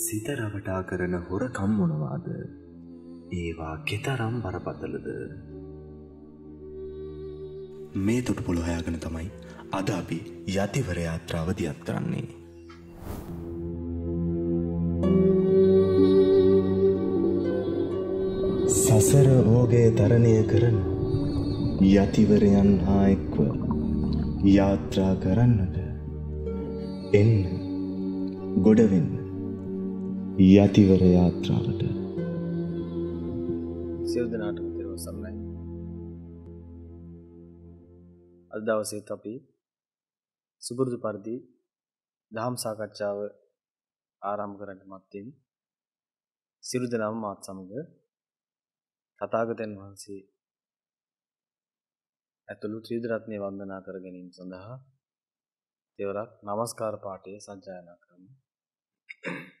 සිත රවටා කරන හොරකම් මොනවාද? ඒවා කෙතරම් බරපතලද? මේ තුටුපොළ හොයාගෙන තමයි අද අපි යතිවර යාත්‍රාව දියත් කරන්නේ. සසර ඕගේ තරණය කරන යතිවරයන් හා එක්ව යාත්‍රා කරන්නට එන්න ගොඩවෙන්න යතිවර යාත්‍රාවට සියලු දෙනාටම තෙරුවන් සරණයි. අද දවසේත් අපි සුබුරුදු පරිදි දහම් සාකච්ඡාව ආරම්භ කරන්න මත්තෙන් සියලු දෙනාම මාත් සමග තථාගතයන් වහන්සේ ඇතුළු ත්‍රිවිධ රත්නේ වන්දනා කර ගැනීම සඳහා දෙවරක් নমස්කාර පාඨය සජ්ජායනා කරමු. Thank you.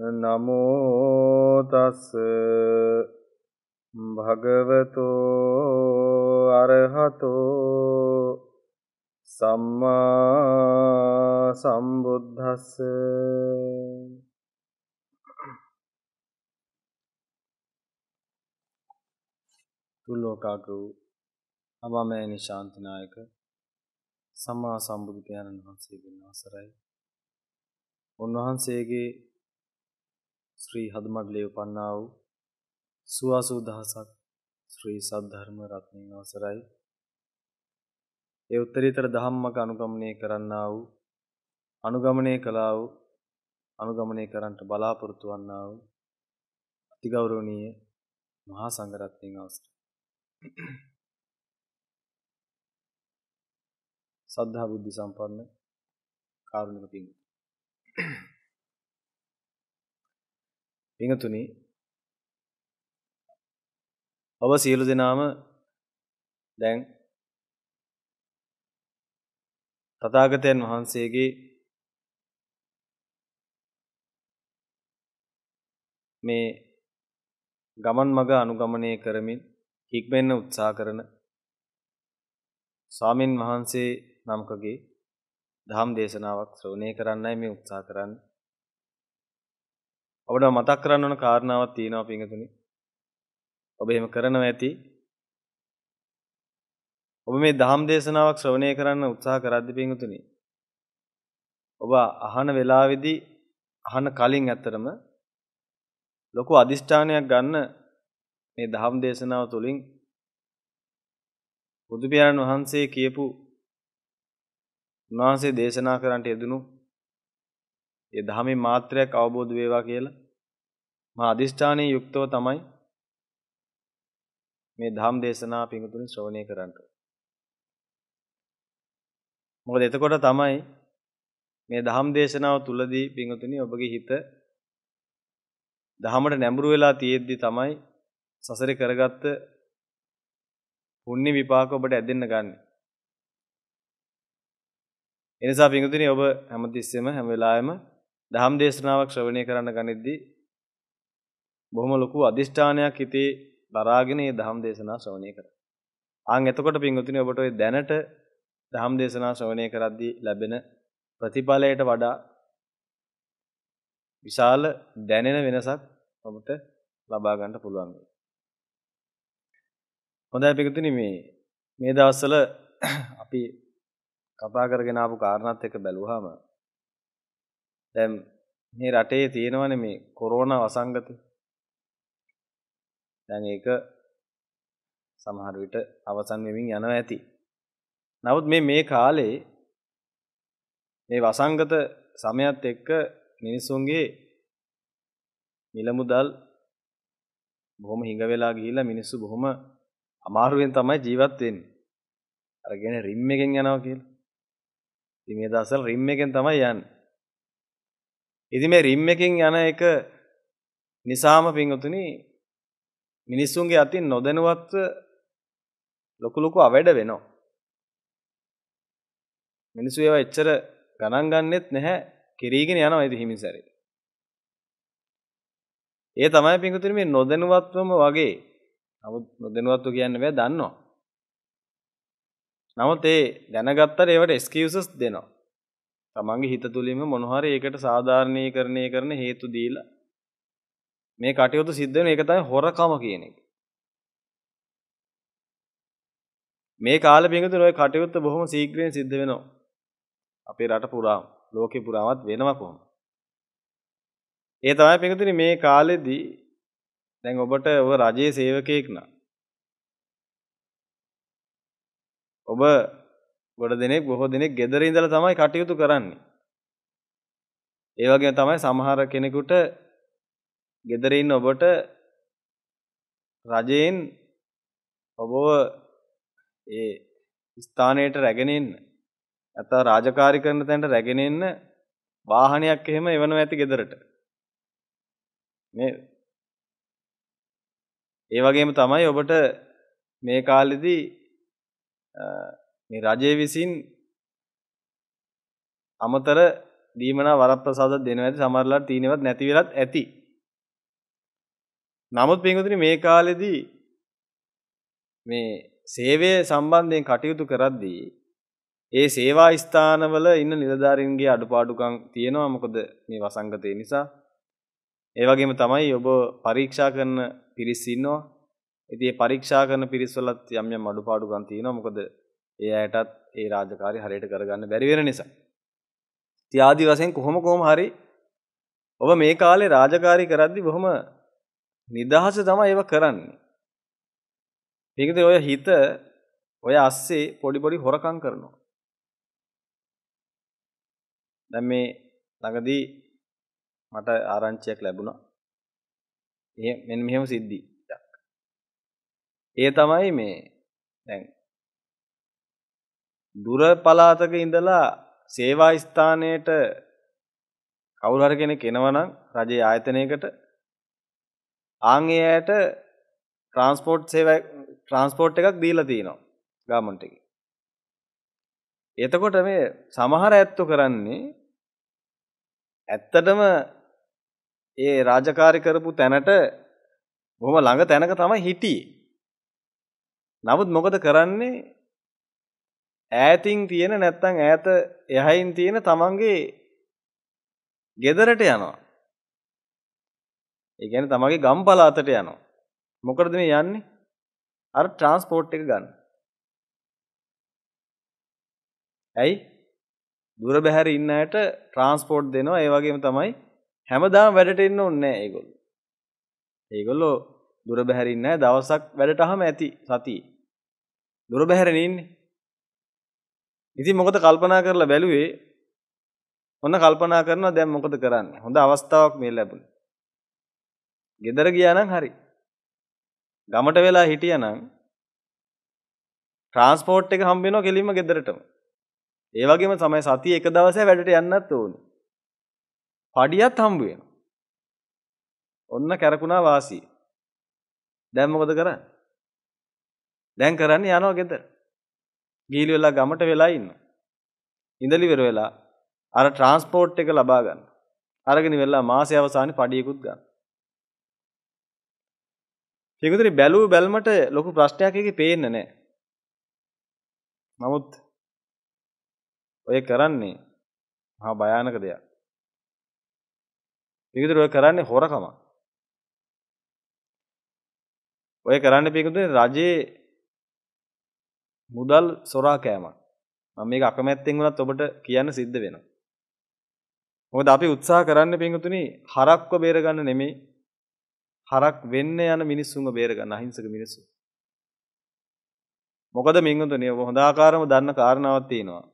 නමෝ තස් භගවතෝ අරහතෝ සම්මා සම්බුද්දස්ස තුලෝකාගු අමමේනි ශාන්තිනායක සම්මා සම්බුදු පියාණන් වහන්සේගෙන් අවසරයි උන්වහන්සේගේ ශ්‍රී හදමඩලේ උපන්නා වූ සුවසූ දහසක් ශ්‍රී සද්ධර්ම රත්නයේ අවසරයි. ඒ උත්තරීතර ධම්මක අනුගමනය කරන්නා වූ අනුගමනය කළා වූ අනුගමනය කරන්නට බලාපොරොත්තු වන්නා වූ අතිගෞරවනීය මහා සංඝරත්නයේ අවසරයි. සද්ධා බුද්ධ සම්පන්න කාරුණික පින්තුනි පිඟතුනි ඔබ සියලු දෙනාම දැන් තථාගතයන් වහන්සේගේ මේ ගමන් මඟ අනුගමනය කරමින් හික්මෙන්න උත්සාහ කරන ස්වාමින් වහන්සේ නමකගේ දහම් දේශනාවක් ශ්‍රවණය කරන්නයි මේ උත්සාහ කරන්නේ අපිට මතක් කරන්න ඕන කාරණාවක් තියෙනවා පිංගතුනි. ඔබ එහෙම කරනවා ඇති. ඔබ මේ ධම් දේශනාවක් ශ්‍රවණය කරන්න උත්සාහ කරද්දී පිංගතුනි. ඔබ අහන වෙලාවේදී අහන කලින් ඇත්තරම ලොකු අදිෂ්ඨානයක් ගන්න මේ ධම් දේශනාව තුළින් බුදු පියාණන් වහන්සේ කියපු උන්වහන්සේ දේශනා කරන්නට යෙදුණු ඒ ධහමේ මාත්‍රයක් අවබෝධ වේවා කියලා මා අදිෂ්ඨානයේ යුක්තව තමයි මේ ධම් දේශනා පිඟුතුනි ශ්‍රවණය කරන්න. මොකද එතකොට තමයි මේ ධම් දේශනාව තුලදී පිඟුතුනි ඔබගේ හිත ධහමට නැඹුරු වෙලා තියෙද්දි තමයි සසරේ කරගත්ත පුණ්‍ය විපාක ඔබට ඇදෙන්න ගන්න. එනිසා පිඟුතුනි ඔබ හැමතිස්සෙම හැම වෙලාවෙම දහම් දේශනාවක් ශ්‍රවණය කරන්න ගනිද්දී බොහොම ලොකු අදිෂ්ඨානයක් හිතේ දරාගෙන මේ දහම් දේශනා ශ්‍රවණය කරන්න. ආන් එතකොට පින්වතුනි ඔබට ওই දැනට දහම් දේශනා ශ්‍රවණය කරද්දී ලැබෙන ප්‍රතිඵලයට වඩා විශාල දැනෙන වෙනසක් ඔබට ලබා ගන්න පුළුවන් වෙයි. හොඳයි පිටුතුනි මේ මේ දවස්වල අපි කතා කරගෙන ආපු කාරණාත් එක්ක බැලුවාම දැන් මේ රටේ තියෙනවනේ මේ කොරෝනා වසංගතය. දැන් ඒක සමහර විට අවසන් වෙමින් යනවා ඇති. නමුත් මේ මේ කාලේ මේ වසංගත සමයත් එක්ක මිනිසුන්ගේ මිල මුදල් බොහොම හිඟ වෙලා ගිහිල්ලා මිනිස්සු බොහොම අමාරුවෙන් තමයි ජීවත් වෙන්නේ. අරගෙන රිම් එකෙන් යනවා කියලා. ඉතින් මේ දවස්වල රිම් එකෙන් තමයි යන්නේ. ඉතින් මේ රිම් එකෙන් යන එක නිසාම පින්වතුනි මිනිස්සුන්ගේ අතින් නොදැනුවත්ව ලොකු ලොකු අවැඩ වෙනවා. මිනිස්සු ඒවා එච්චර ගණන් ගන්නෙත් නැහැ කෙරීගෙන යනවා ඉතින් හිමිසරේ. ඒ තමයි පින්වතුනි මේ නොදැනුවත්වම වගේ. නමුත් නොදැනුවත්ව කියන්න බෑ දන්නවා. නමුත් ඒ දැනගත්තට ඒවට excuses දෙනවා. තමන්ගේ හිත තුළින්ම මොනවාරි ඒකට සාධාරණීකරණය කරන හේතු දීලා මේ කටයුතු සිද්ධ වෙන එක තමයි හොරකම කියන එක. මේ කාලෙ බින්දුන ඔය කටයුත්ත බොහොම ශීඝ්‍රයෙන් සිද්ධ වෙනවා. අපේ රට පුරාම, ලෝකෙ පුරාමත් වෙනවා කොහොම. ඒ තමයි බින්දුනි මේ කාලෙදී දැන් ඔබට ඔබ රජයේ සේවකයෙක් නා ඔබ ගොඩ දෙනෙක් බොහෝ දෙනෙක් gedara ඉඳලා තමයි කටයුතු කරන්නේ. ඒ වගේම තමයි සමහර කෙනෙකුට gedara ඉන්න ඔබට රජයෙන් ඔබව ඒ ස්ථානයට රැගෙන එන්න නැත්නම් රාජකාරී කරන තැනට රැගෙන එන්න වාහනයක් එහෙම එවනවා ඇති ගෙදරට මේ ඒ වගේම තමයි ඔබට මේ කාලෙදී මේ රජය විසින් අමතර දීමනා වරප්‍රසාද දෙනවා ඇති සමහරලා තීනෙවත් නැති වෙලත් ඇති. නමුත් පින්වතුනි මේ කාලෙදී මේ සේවය සම්බන්ධයෙන් කටයුතු කරද්දී ඒ සේවා ස්ථානවල ඉන්න නිලධාරීන්ගේ අඩුපාඩුකම් තියෙනවා මොකද මේ වසංගතය නිසා. ඒ වගේම තමයි ඔබ පරීක්ෂා කරන පිරිස් ඉන්නවා. ඉතින් ඒ පරීක්ෂා කරන පිරිස් වලත් යම් යම් අඩුපාඩුකම් තියෙනවා මොකද ඒ අයටත් ඒ රාජකාරි හරියට කරගන්න බැරි වෙන නිසා. ඉතින් ආදි වශයෙන් කොහොම කොහොම හරි ඔබ මේ කාලේ රාජකාරි කරද්දි බොහොම නිදහස තමයි ඒව කරන්නේ. මේකද ඔය හිත ඔය ඇස්සේ පොඩි පොඩි හොරකම් කරනවා. දැන් මේ ළඟදී මට ආරංචියක් ලැබුණා. එහෙ මෙන්න මෙහෙම සිද්ධියක්. ඒ තමයි මේ දැන් දුර පළාතක ඉඳලා සේවා ස්ථානයට කවුරු හරි කෙනෙක් එනවනම් රජයේ ආයතනයකට ආන් එයාට ට්‍රාන්ස්පෝර්ට් සේවය ට්‍රාන්ස්පෝර්ට් එකක් දීලා තිනවා ගාමන්ට් එකේ. එතකොට මේ සමහර ඇත්තෝ කරන්නේ ඇත්තටම ඒ රාජකාරී කරපු තැනට බොහොම ළඟ තැනක තමයි හිටියේ. නමුත් මොකද කරන්නේ ඈතින් තියෙන නැත්නම් ඈත එහයින් තියෙන තමන්ගේ ගෙදරට යනවා. ඒ කියන්නේ තමන්ගේ ගම් පළාතට යනවා. මොකටද මේ යන්නේ? අර ට්‍රාන්ස්පෝර්ට් එක ගන්න. ඇයි? දුර බැහැර ඉන්න අයට ට්‍රාන්ස්පෝර්ට් දෙනවා. ඒ වගේම තමයි හැමදාම වැඩට එන්න ඕනේ නැහැ ඒගොල්ලෝ. ඒගොල්ලෝ දුර බැහැර ඉන්න අය දවසක් වැඩට ආවම ඇති සතියේ. දුර බැහැරනේ ඉන්නේ. ඉතින් මොකද කල්පනා කරලා බැලුවේ ඔන්න කල්පනා කරනවා දැන් මොකද කරන්නේ? හොඳ අවස්ථාවක් මේ ලැබුණා. ගෙදර ගියා නම් හරි. ගමට වෙලා හිටියා නම් ට්‍රාන්ස්පෝර්ට් එක හම්බ වෙනවා කෙලින්ම ගෙදරටම. ඒ වගේම තමයි සතිය එක දවසේ වැඩට යන්නත් ඕනේ. පඩියත් හම්බ වෙනවා. ඔන්න කැරකුණා වාසිය. දැන් මොකද කරන්නේ? දැන් කරන්නේ යනවා ගෙදර. ගිහිලි වෙලා ගමට වෙලා ඉන්නවා. ඉඳලි වෙර වෙලා අර ට්‍රාන්ස්පෝර්ට් එක ලබා ගන්න. අරගෙන වෙලා මාසය අවසානයේ පඩියකුත් ගන්න. පිටුතරි බැලුව බැල්මට ලොකු ප්‍රශ්නයක් එකේ පේන්නේ නැහැ. නමුත් ඔය කරන්නේ මහා භයානක දෙයක්. පිටුතරි ඔය කරන්නේ හොරකමක්. ඔය කරන්නේ පිටුතරි රජේ මුදල් සොරා කෑමක්. මම මේක අකමැත්තෙන් වුණත් ඔබට කියන්න සිද්ධ වෙනවා. මොකද අපි උත්සාහ කරන්නේ පින්තුනි හරක්ව බේරගන්න නෙමෙයි. හරක් වෙන්න යන මිනිස්සුන්ව බේරගන්න අහිංසක මිනිස්සු. මොකද මින්තුනි ඔබ හොඳ ආකාරම දන්න කාරණාවක් තියෙනවා.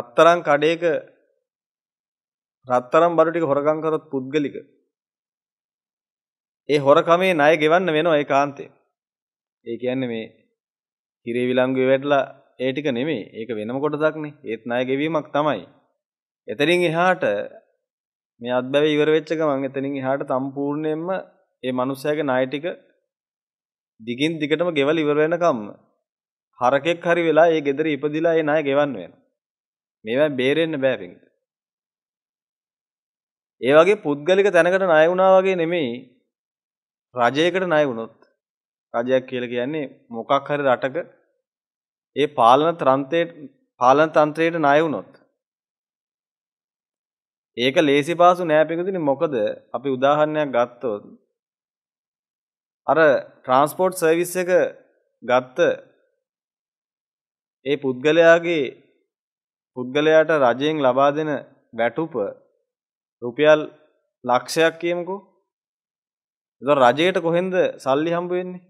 රත්තරන් කඩේක රත්තරන් බඩු ටික හොරගම් කරොත් පුද්ගලික ඒ හොරකමේ ණය ගෙවන්න වෙනවා ඒකාන්තේ. ඒ කියන්නේ මේ හිරේ විලංගුවේ වැටලා ඒ ටික නෙමෙයි. ඒක වෙනම කොටසක්නේ. ඒත් ණය ගෙවීමක් තමයි. එතනින් එහාට මේ අත්බැවේ ඉවර වෙච්ච ගමන් එතනින් එහාට සම්පූර්ණයෙන්ම ඒ මනුස්සයාගේ ණය ටික දිගින් දිගටම ගෙවලා ඉවර වෙනකම්ම හරකෙක් හරි වෙලා ඒ ගෙදර ඉපදිලා ඒ ණය ගෙවන්න වෙනවා. මේවා බේරෙන්න බෑ පිංගුද. ඒ වගේ පුද්ගලික තැනකට ණය වුණා වගේ නෙමෙයි රජයකට ණය වුණොත් රජයක් කියලා කියන්නේ මොකක් හරි රටක ඒ පාලන තන්ත්‍රයේ පාලන තන්ත්‍රයට ණය වුණොත් ඒක ලේසි පාසු නෑ පිටුදිනේ මොකද අපි උදාහරණයක් ගත්තොත් අර ට්‍රාන්ස්පෝර්ට් සර්විස් එක ගත්ත ඒ පුද්ගලයාගේ පුද්ගලයාට රජයෙන් ලබා දෙන වැටුප රුපියල් ලක්ෂයක් කියමුකෝ. ඒක රජයට කොහෙන්ද සල්ලි හම්බ වෙන්නේ?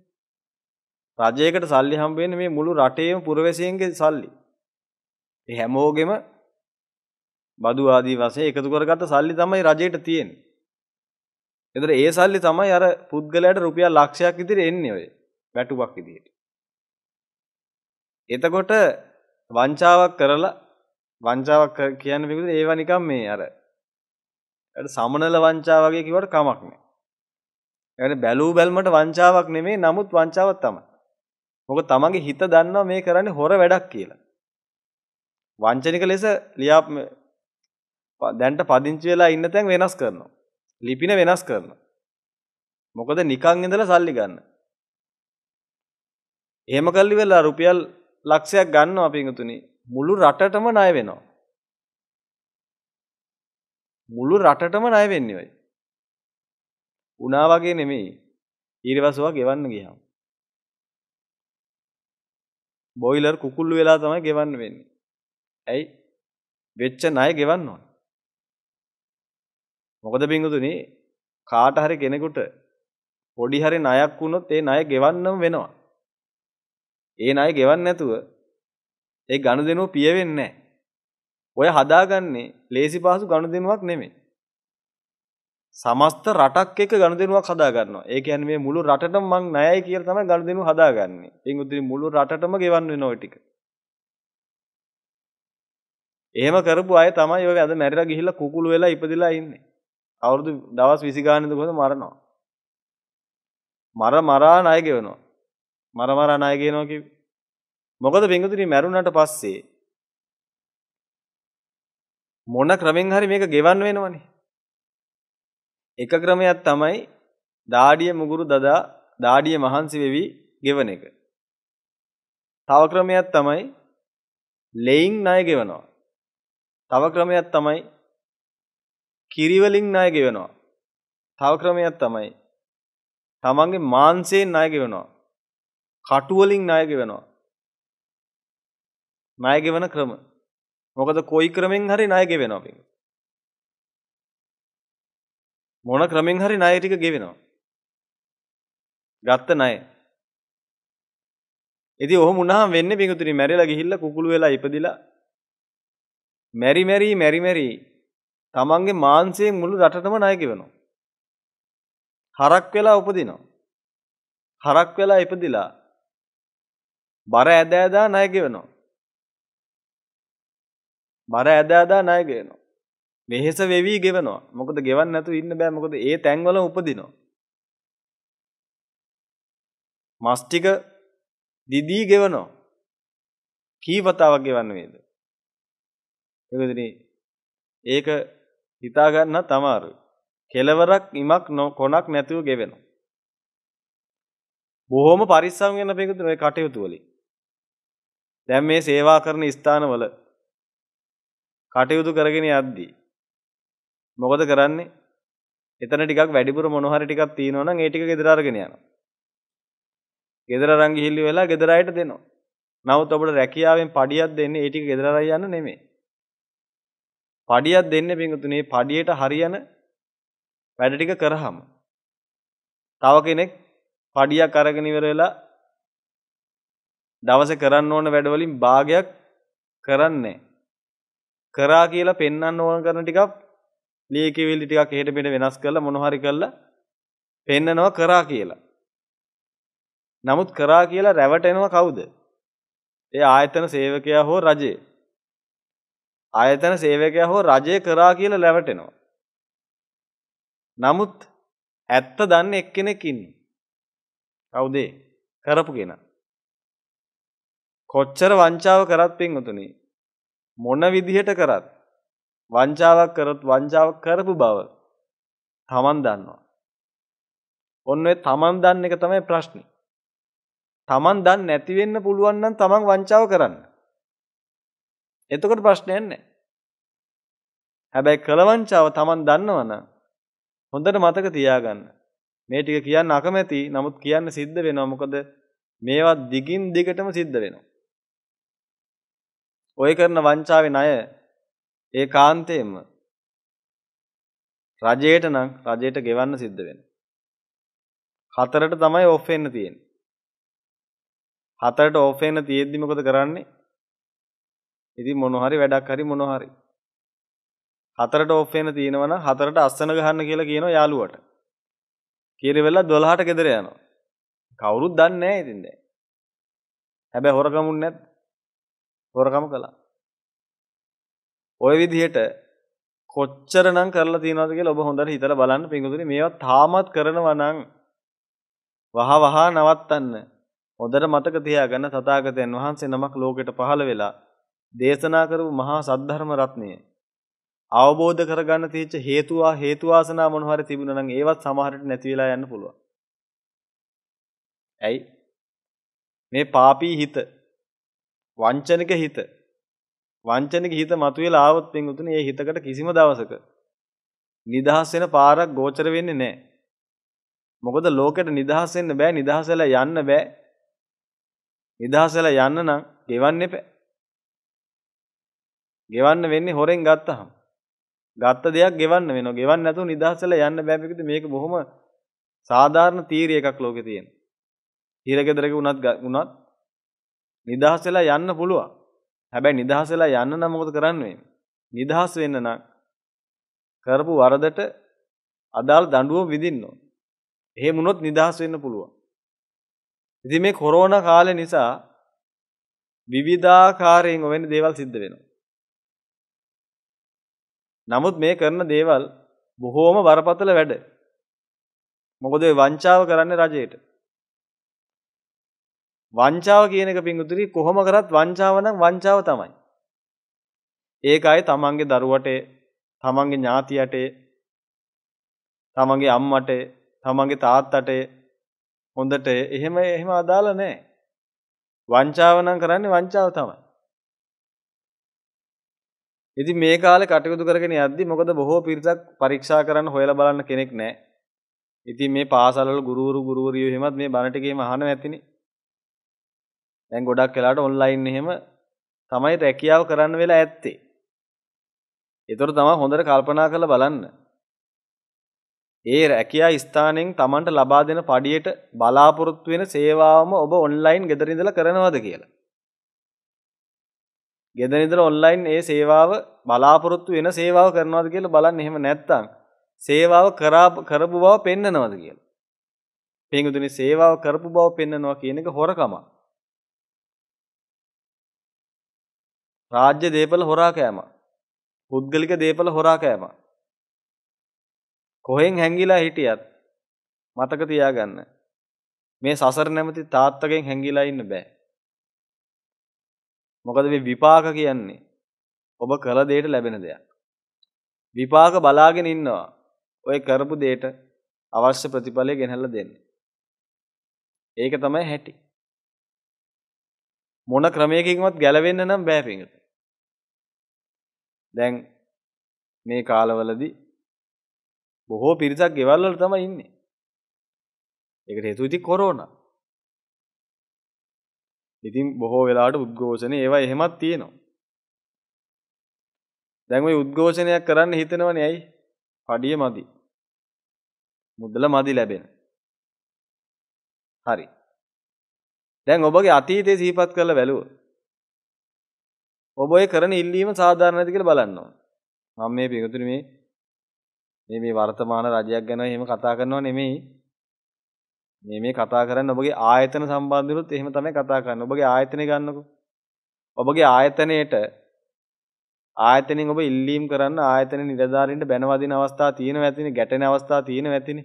රජයකට සල්ලි හම්බ වෙන්නේ මේ මුළු රටේම පුරවැසියන්ගේ සල්ලි. ඒ හැමෝගෙම බදු ආදී වශයෙන් එකතු කරගත්ත සල්ලි තමයි රජයට තියෙන්නේ. ඒතර ඒ සල්ලි තමයි අර පුද්ගලයාට රුපියල් ලක්ෂයක් ඉදිරිය එන්නේ ඔය වැටුපක් විදියට. එතකොට වංචාවක් කරලා වංචාවක් කියන්නේ විදිහට ඒවා නිකන් මේ අර ඒකට සමනල වංචා වගේ කිව්වට කමක් නැහැ. ඒ කියන්නේ බැලූ බැල්මට වංචාවක් නෙමෙයි නමුත් වංචාවක් තමයි. මොකද තමන්ගේ හිත දන්නවා මේ කරන්නේ හොර වැඩක් කියලා. වංචනික ලෙස ලියා දැන්ට පදිංචි වෙලා ඉන්න තැන් වෙනස් කරනවා. ලිපින වෙනස් කරනවා. මොකද නිකන් ඉඳලා සල්ලි ගන්න. එහෙම කල්ලි වෙලා රුපියල් ලක්ෂයක් ගන්නවා පිංගුතුනි. මුළු රටටම ණය වෙනවා. මුළු රටටම ණය වෙන්නේ ඔය. උනා වගේ නෙමෙයි. ඊරිවසුවා ගෙවන්න ගියාම. බොයිලර් කුකුල් වෙලා තමයි ගෙවන්න වෙන්නේ. ඇයි? වෙච්ච ණය ගෙවන්න ඕන. මොකද බින්දුතුනි කාට හරි කෙනෙකුට පොඩි හරි ණයක් වුණොත් ඒ ණය ගෙවන්නම වෙනවා. ඒ ණය ගෙවන්නේ නැතුව ඒ ගනුදෙනුව පියවෙන්නේ නැහැ. ඔය හදාගන්නේ ලේසි පහසු ගනුදෙනුවක් නෙමෙයි. සමස්ත රටක් එක්ක ගනුදෙනුවක් හදා ගන්නවා. ඒ කියන්නේ මේ මුළු රටටම මං ණයයි කියලා තමයි ගනුදෙනුව හදාගන්නේ. එින් උදින් මුළු රටටම ගෙවන්න වෙන ওই ටික. එහෙම කරපු අය තමයි ඔය අද මැරිලා ගිහිල්ලා කුකුළු වෙලා ඉපදිලා ඉන්නේ. අවුරුදු දවස් 20 ගානේ කොහොමද මරනවා. මර මරා ණය ගෙවනවා. මර මරා ණය ගෙනවා කිව්වේ. මොකද බින්දුතුනි මැරුණාට පස්සේ මොන ක්‍රමෙන් හරි මේක ගෙවන්න වෙනවනේ. එක ක්‍රමයක් තමයි දාඩිය මුගුරු දදා දාඩිය මහන්සි වෙවි ගෙවන එක. තව ක්‍රමයක් තමයි ලේයින් ණය ගෙවනවා. තව ක්‍රමයක් තමයි කිරි වලින් ණය ගෙවනවා. තව ක්‍රමයක් තමයි තමන්ගේ මාංශයෙන් ණය ගෙවනවා. කටු වලින් ණය ගෙවනවා. ණය ගෙවන ක්‍රම. මොකද කොයි ක්‍රමෙන් හරි ණය ගෙවෙනවා මේක. මොන ක්‍රමෙන් හරි ණය ටික ගෙවෙනවා. ගත්ත ණය. ඉතින් ඔහොම වුණාම වෙන්නේ පිඟුතුනි මැරිලා ගිහිල්ලා කුකුළු වෙලා ඉපදිලා මැරි මැරි මැරි මැරි තමන්ගේ මාංශයේ මුළු රටටම ණය ගෙවනවා. හරක් වෙලා උපදිනවා. හරක් වෙලා ඉපදිලා බර ඇද ඇදා ණය ගෙවනවා. බර ඇද ඇදා ණය ගෙවනවා. වෙහෙස වෙවි ගෙවනවා. මොකද ගෙවන්න නැතුව ඉන්න බෑ. මොකද ඒ තැන්වල උපදිනවා. මස් ටික දිදී ගෙවනවා. කීවතාවක් ගෙවන්න වේද? එවදිනේ ඒක හිතා ගන්නත් අමාරුයි. කෙලවරක් ඉමක් කොනක් නැතුව ගෙවෙනවා. බොහොම පරිස්සම් වෙන පිළිතුර ඔය කටයුතු වලින්. දැන් මේ සේවා කරන ස්ථානවල කටයුතු කරගෙන යද්දී මොකද කරන්නේ එතන ටිකක් වැඩිපුර මොනහරි ටිකක් තියෙනවා නම් ඒ ටික ගෙදර අරගෙන යනවා. ගෙදර අරන් ගිහිල්ලි වෙලා ගෙදර අයට දෙනවා. නමුත් අපිට රැකියාවෙන් පඩියක් දෙන්නේ ඒ ටික ගෙදර අරන් යන්න නෙමෙයි. පඩියක් දෙන්නේ පින්තුනේ පඩියට හරියන වැඩ ටික කරාම. තව කෙනෙක් පඩියක් අරගෙන ඉවර වෙලා දවසේ කරන්න ඕන වැඩ වලින් භාගයක් කරන්නේ කරා කියලා පෙන්වන්න ඕන කරන ටිකක් ලියකිවිලි ටිකක් එහෙට මෙහෙට වෙනස් කරලා මොන හරි කරලා පෙන්නනවා කරා කියලා. නමුත් කරා කියලා රැවටෙනවා කවුද? ඒ ආයතන සේවකයා හෝ රජය. ආයතන සේවකයා හෝ රජය කරා කියලා රැවටෙනවා. නමුත් ඇත්ත දන්නේ එක්කෙනෙක් ඉන්නවා. කවුද? කරපු කෙනා. කොච්චර වංචාව කරත් පින්වතුනි මොන විදිහට කරත් වංචාවක් කරොත් වංචාව කරපු බව තමන් දන්නවා. ඔන්න ඔය තමන් දන්න එක තමයි ප්‍රශ්නේ. තමන් දන්නේ නැති වෙන්න පුළුවන් නම් තමන් වංචාව කරන්න. එතකොට ප්‍රශ්නයක් නැහැ. හැබැයි කලවංචාව තමන් දන්නවනම් හොඳට මතක තියාගන්න. මේ ටික කියන්න අකමැති නමුත් කියන්න සිද්ධ වෙනවා මොකද මේවා දිගින් දිගටම සිද්ධ වෙනවා. ඔය කරන වංචාවේ ණය ඒ කාන්තේම රජයට නම් රජයට ගෙවන්න සිද්ධ වෙනවා. හතරට තමයි ඔෆ් වෙන්න තියෙන්නේ. හතරට ඔෆ් වෙන්න තියෙද්දි මොකද කරන්නේ? ඉතින් මොන හරි වැඩක් හරි මොන හරි. හතරට ඔෆ් වෙන්න තියෙනවා නම් හතරට අස්සන ගහන්න කියලා කියනවා යාළුවට. කීර වෙලා 12ට ගෙදර යනවා. කවුරුත් දන්නේ නැහැ ඉතින් දැන්. හැබැයි හොරකමුන් නැත්. හොරකම කළා. ওই විදිහට කොච්චරනම් කරලා තියනවද කියලා ඔබ හොඳට හිතලා බලන්න පින්වතුනි මේවා තාමත් කරනවා නම් වහ වහ නවත්තන්න හොඳට මතක තියාගන්න තථාගතයන් වහන්සේ නමක් ලෝකෙට පහළ වෙලා දේශනා කරපු මහා සද්ධර්ම රත්නය අවබෝධ කරගන්න තියෙච්ච හේතුවා හේතු වාසනා මොන හරි තිබුණා නම් ඒවත් සමහරට නැති වෙලා යන්න පුළුවන්. ඇයි? මේ පාපී හිත වංචනික හිත වංචනික හිත මතුවලා ආවොත් පින්වතුනි ඒ හිතකට කිසිම දවසක නිදහස් වෙන පාරක් ගෝචර වෙන්නේ නැහැ. මොකද ලෝකෙට නිදහස් වෙන්න බෑ නිදහස් වෙලා යන්න බෑ. නිදහස් වෙලා යන්න නම් ගෙවන්න එපා. ගෙවන්න වෙන්නේ හොරෙන් ගත්තහම. ගත්ත දෙයක් ගෙවන්න වෙනවා. ගෙවන්න නැතුව නිදහස් වෙලා යන්න බෑ මේකද මේක බොහොම සාධාරණ තීරිය එකක් ලෝකේ තියෙන. හිරගෙදරක වුණත් වුණත් නිදහස් වෙලා යන්න පුළුවන්. හැබැයි නිදහස් වෙලා යන්න නම් මොකද කරන්න වෙන්නේ? නිදහස් වෙන්න නම් කරපු වරදට අදාළ දඬුවම විඳින්න ඕන. එහෙම වුණොත් නිදහස් වෙන්න පුළුවන්. ඉතින් මේ කොරෝනා කාලේ නිසා විවිධාකාරයෙන් වෙන දේවල් සිද්ධ වෙනවා. නමුත් මේ කරන දේවල් බොහෝම බරපතල වැඩ. මොකද වංචාව කරන්නේ රජයට. වංචාව කියන එක පිංගුතුනි කොහොම කරත් වංචාව නම් වංචාව තමයි. ඒක අය තමන්ගේ දරුවට, තමන්ගේ ඥාතියට, තමන්ගේ අම්මට, තමන්ගේ තාත්තට හොඳට එහෙම එහෙම අදාළ නැහැ. වංචාව නම් කරන්නේ වංචාව තමයි. ඉතින් මේ කාලේ කටයුතු කරගෙන යද්දි මොකද බොහෝ පිරිසක් පරීක්ෂා කරන්න හොයලා බලන්න කෙනෙක් නැහැ. ඉතින් මේ පාසල්වල ගුරුවරු ගුරුවරියෝ එහෙමත් මේ බණ ටිකේම අහනවා ඇතිනේ. දැන් ගොඩක් වෙලාට ඔන්ලයින් එහෙම තමයි රැකියාව කරන්න වෙලා ඇත්තේ. ඒතර තමයි හොඳට කල්පනා කරලා බලන්න. ඒ රැකියා ස්ථානයෙන් Tamanට ලබා දෙන පඩියට බලාපොරොත්තු වෙන සේවාවම ඔබ ඔන්ලයින් ගෙදර ඉඳලා කරනවද කියලා. ගෙදර ඉඳලා ඔන්ලයින් ඒ සේවාව බලාපොරොත්තු වෙන සේවාව කරනවද කියලා බලන්න එහෙම නැත්නම් සේවාව කරා කරපු බව පෙන්නනවද කියලා. පින්වතුනි සේවාව කරපු බව පෙන්නනවා කියන එක හොරකමක්. රාජ්‍ය දේපල හොරා කෑමක්. පුද්ගලික දේපල හොරා කෑමක්. කොහෙන් හැංගිලා හිටියත් මතක තියාගන්න. මේ සසර නැමැති තාත්තගෙන් හැංගිලා ඉන්න බෑ. මොකද මේ විපාක කියන්නේ ඔබ කළ දෙයට ලැබෙන දෙයක්. විපාක බලාගෙන ඉන්නවා. ඔය කරපු දෙයට අවශ්‍ය ප්‍රතිඵලය ගෙනහැලා දෙන්න. ඒක තමයි හැටි. මොන ක්‍රමයකින්වත් ගැලවෙන්න නම් බෑ පිංගුතුනි. දැන් මේ කාලවලදී බොහෝ පිරිසක් ගෙවල් වල තමයි ඉන්නේ. ඒකට හේතුව ඉතින් කොරෝනා. ඉතින් බොහෝ වෙලාවට උද්ඝෝෂණ ඒවා එහෙමත් තියෙනවා. දැන් ওই උද්ඝෝෂණයක් කරන්න හිතනවනේ ඇයි? පඩිය මදි. මුදල මදි ලැබෙන. හරි. දැන් ඔබගේ අතීතය සිහිපත් කරලා බැලුවොත් ඔබ ඔය කරන ඉල්ලීම සාධාරණද කියලා බලන්න ඕන. මම මේ පිටුතුනි මේ මේ මේ වර්තමාන රජයක් ගැන එහෙම කතා කරනව නෙමෙයි. මේ මේ කතා කරන්නේ ඔබගේ ආයතන සම්බන්ධනොත් එහෙම තමයි කතා කරන්නේ. ඔබගේ ආයතනය ගන්නකෝ. ඔබගේ ආයතනයේට ආයතනෙන් ඔබ ඉල්ලීම් කරන්න ආයතන නිලධාරීන්ට බැනවදින අවස්ථා තියෙනවා ඇතිනේ, ගැටෙන අවස්ථා තියෙනවා ඇතිනේ.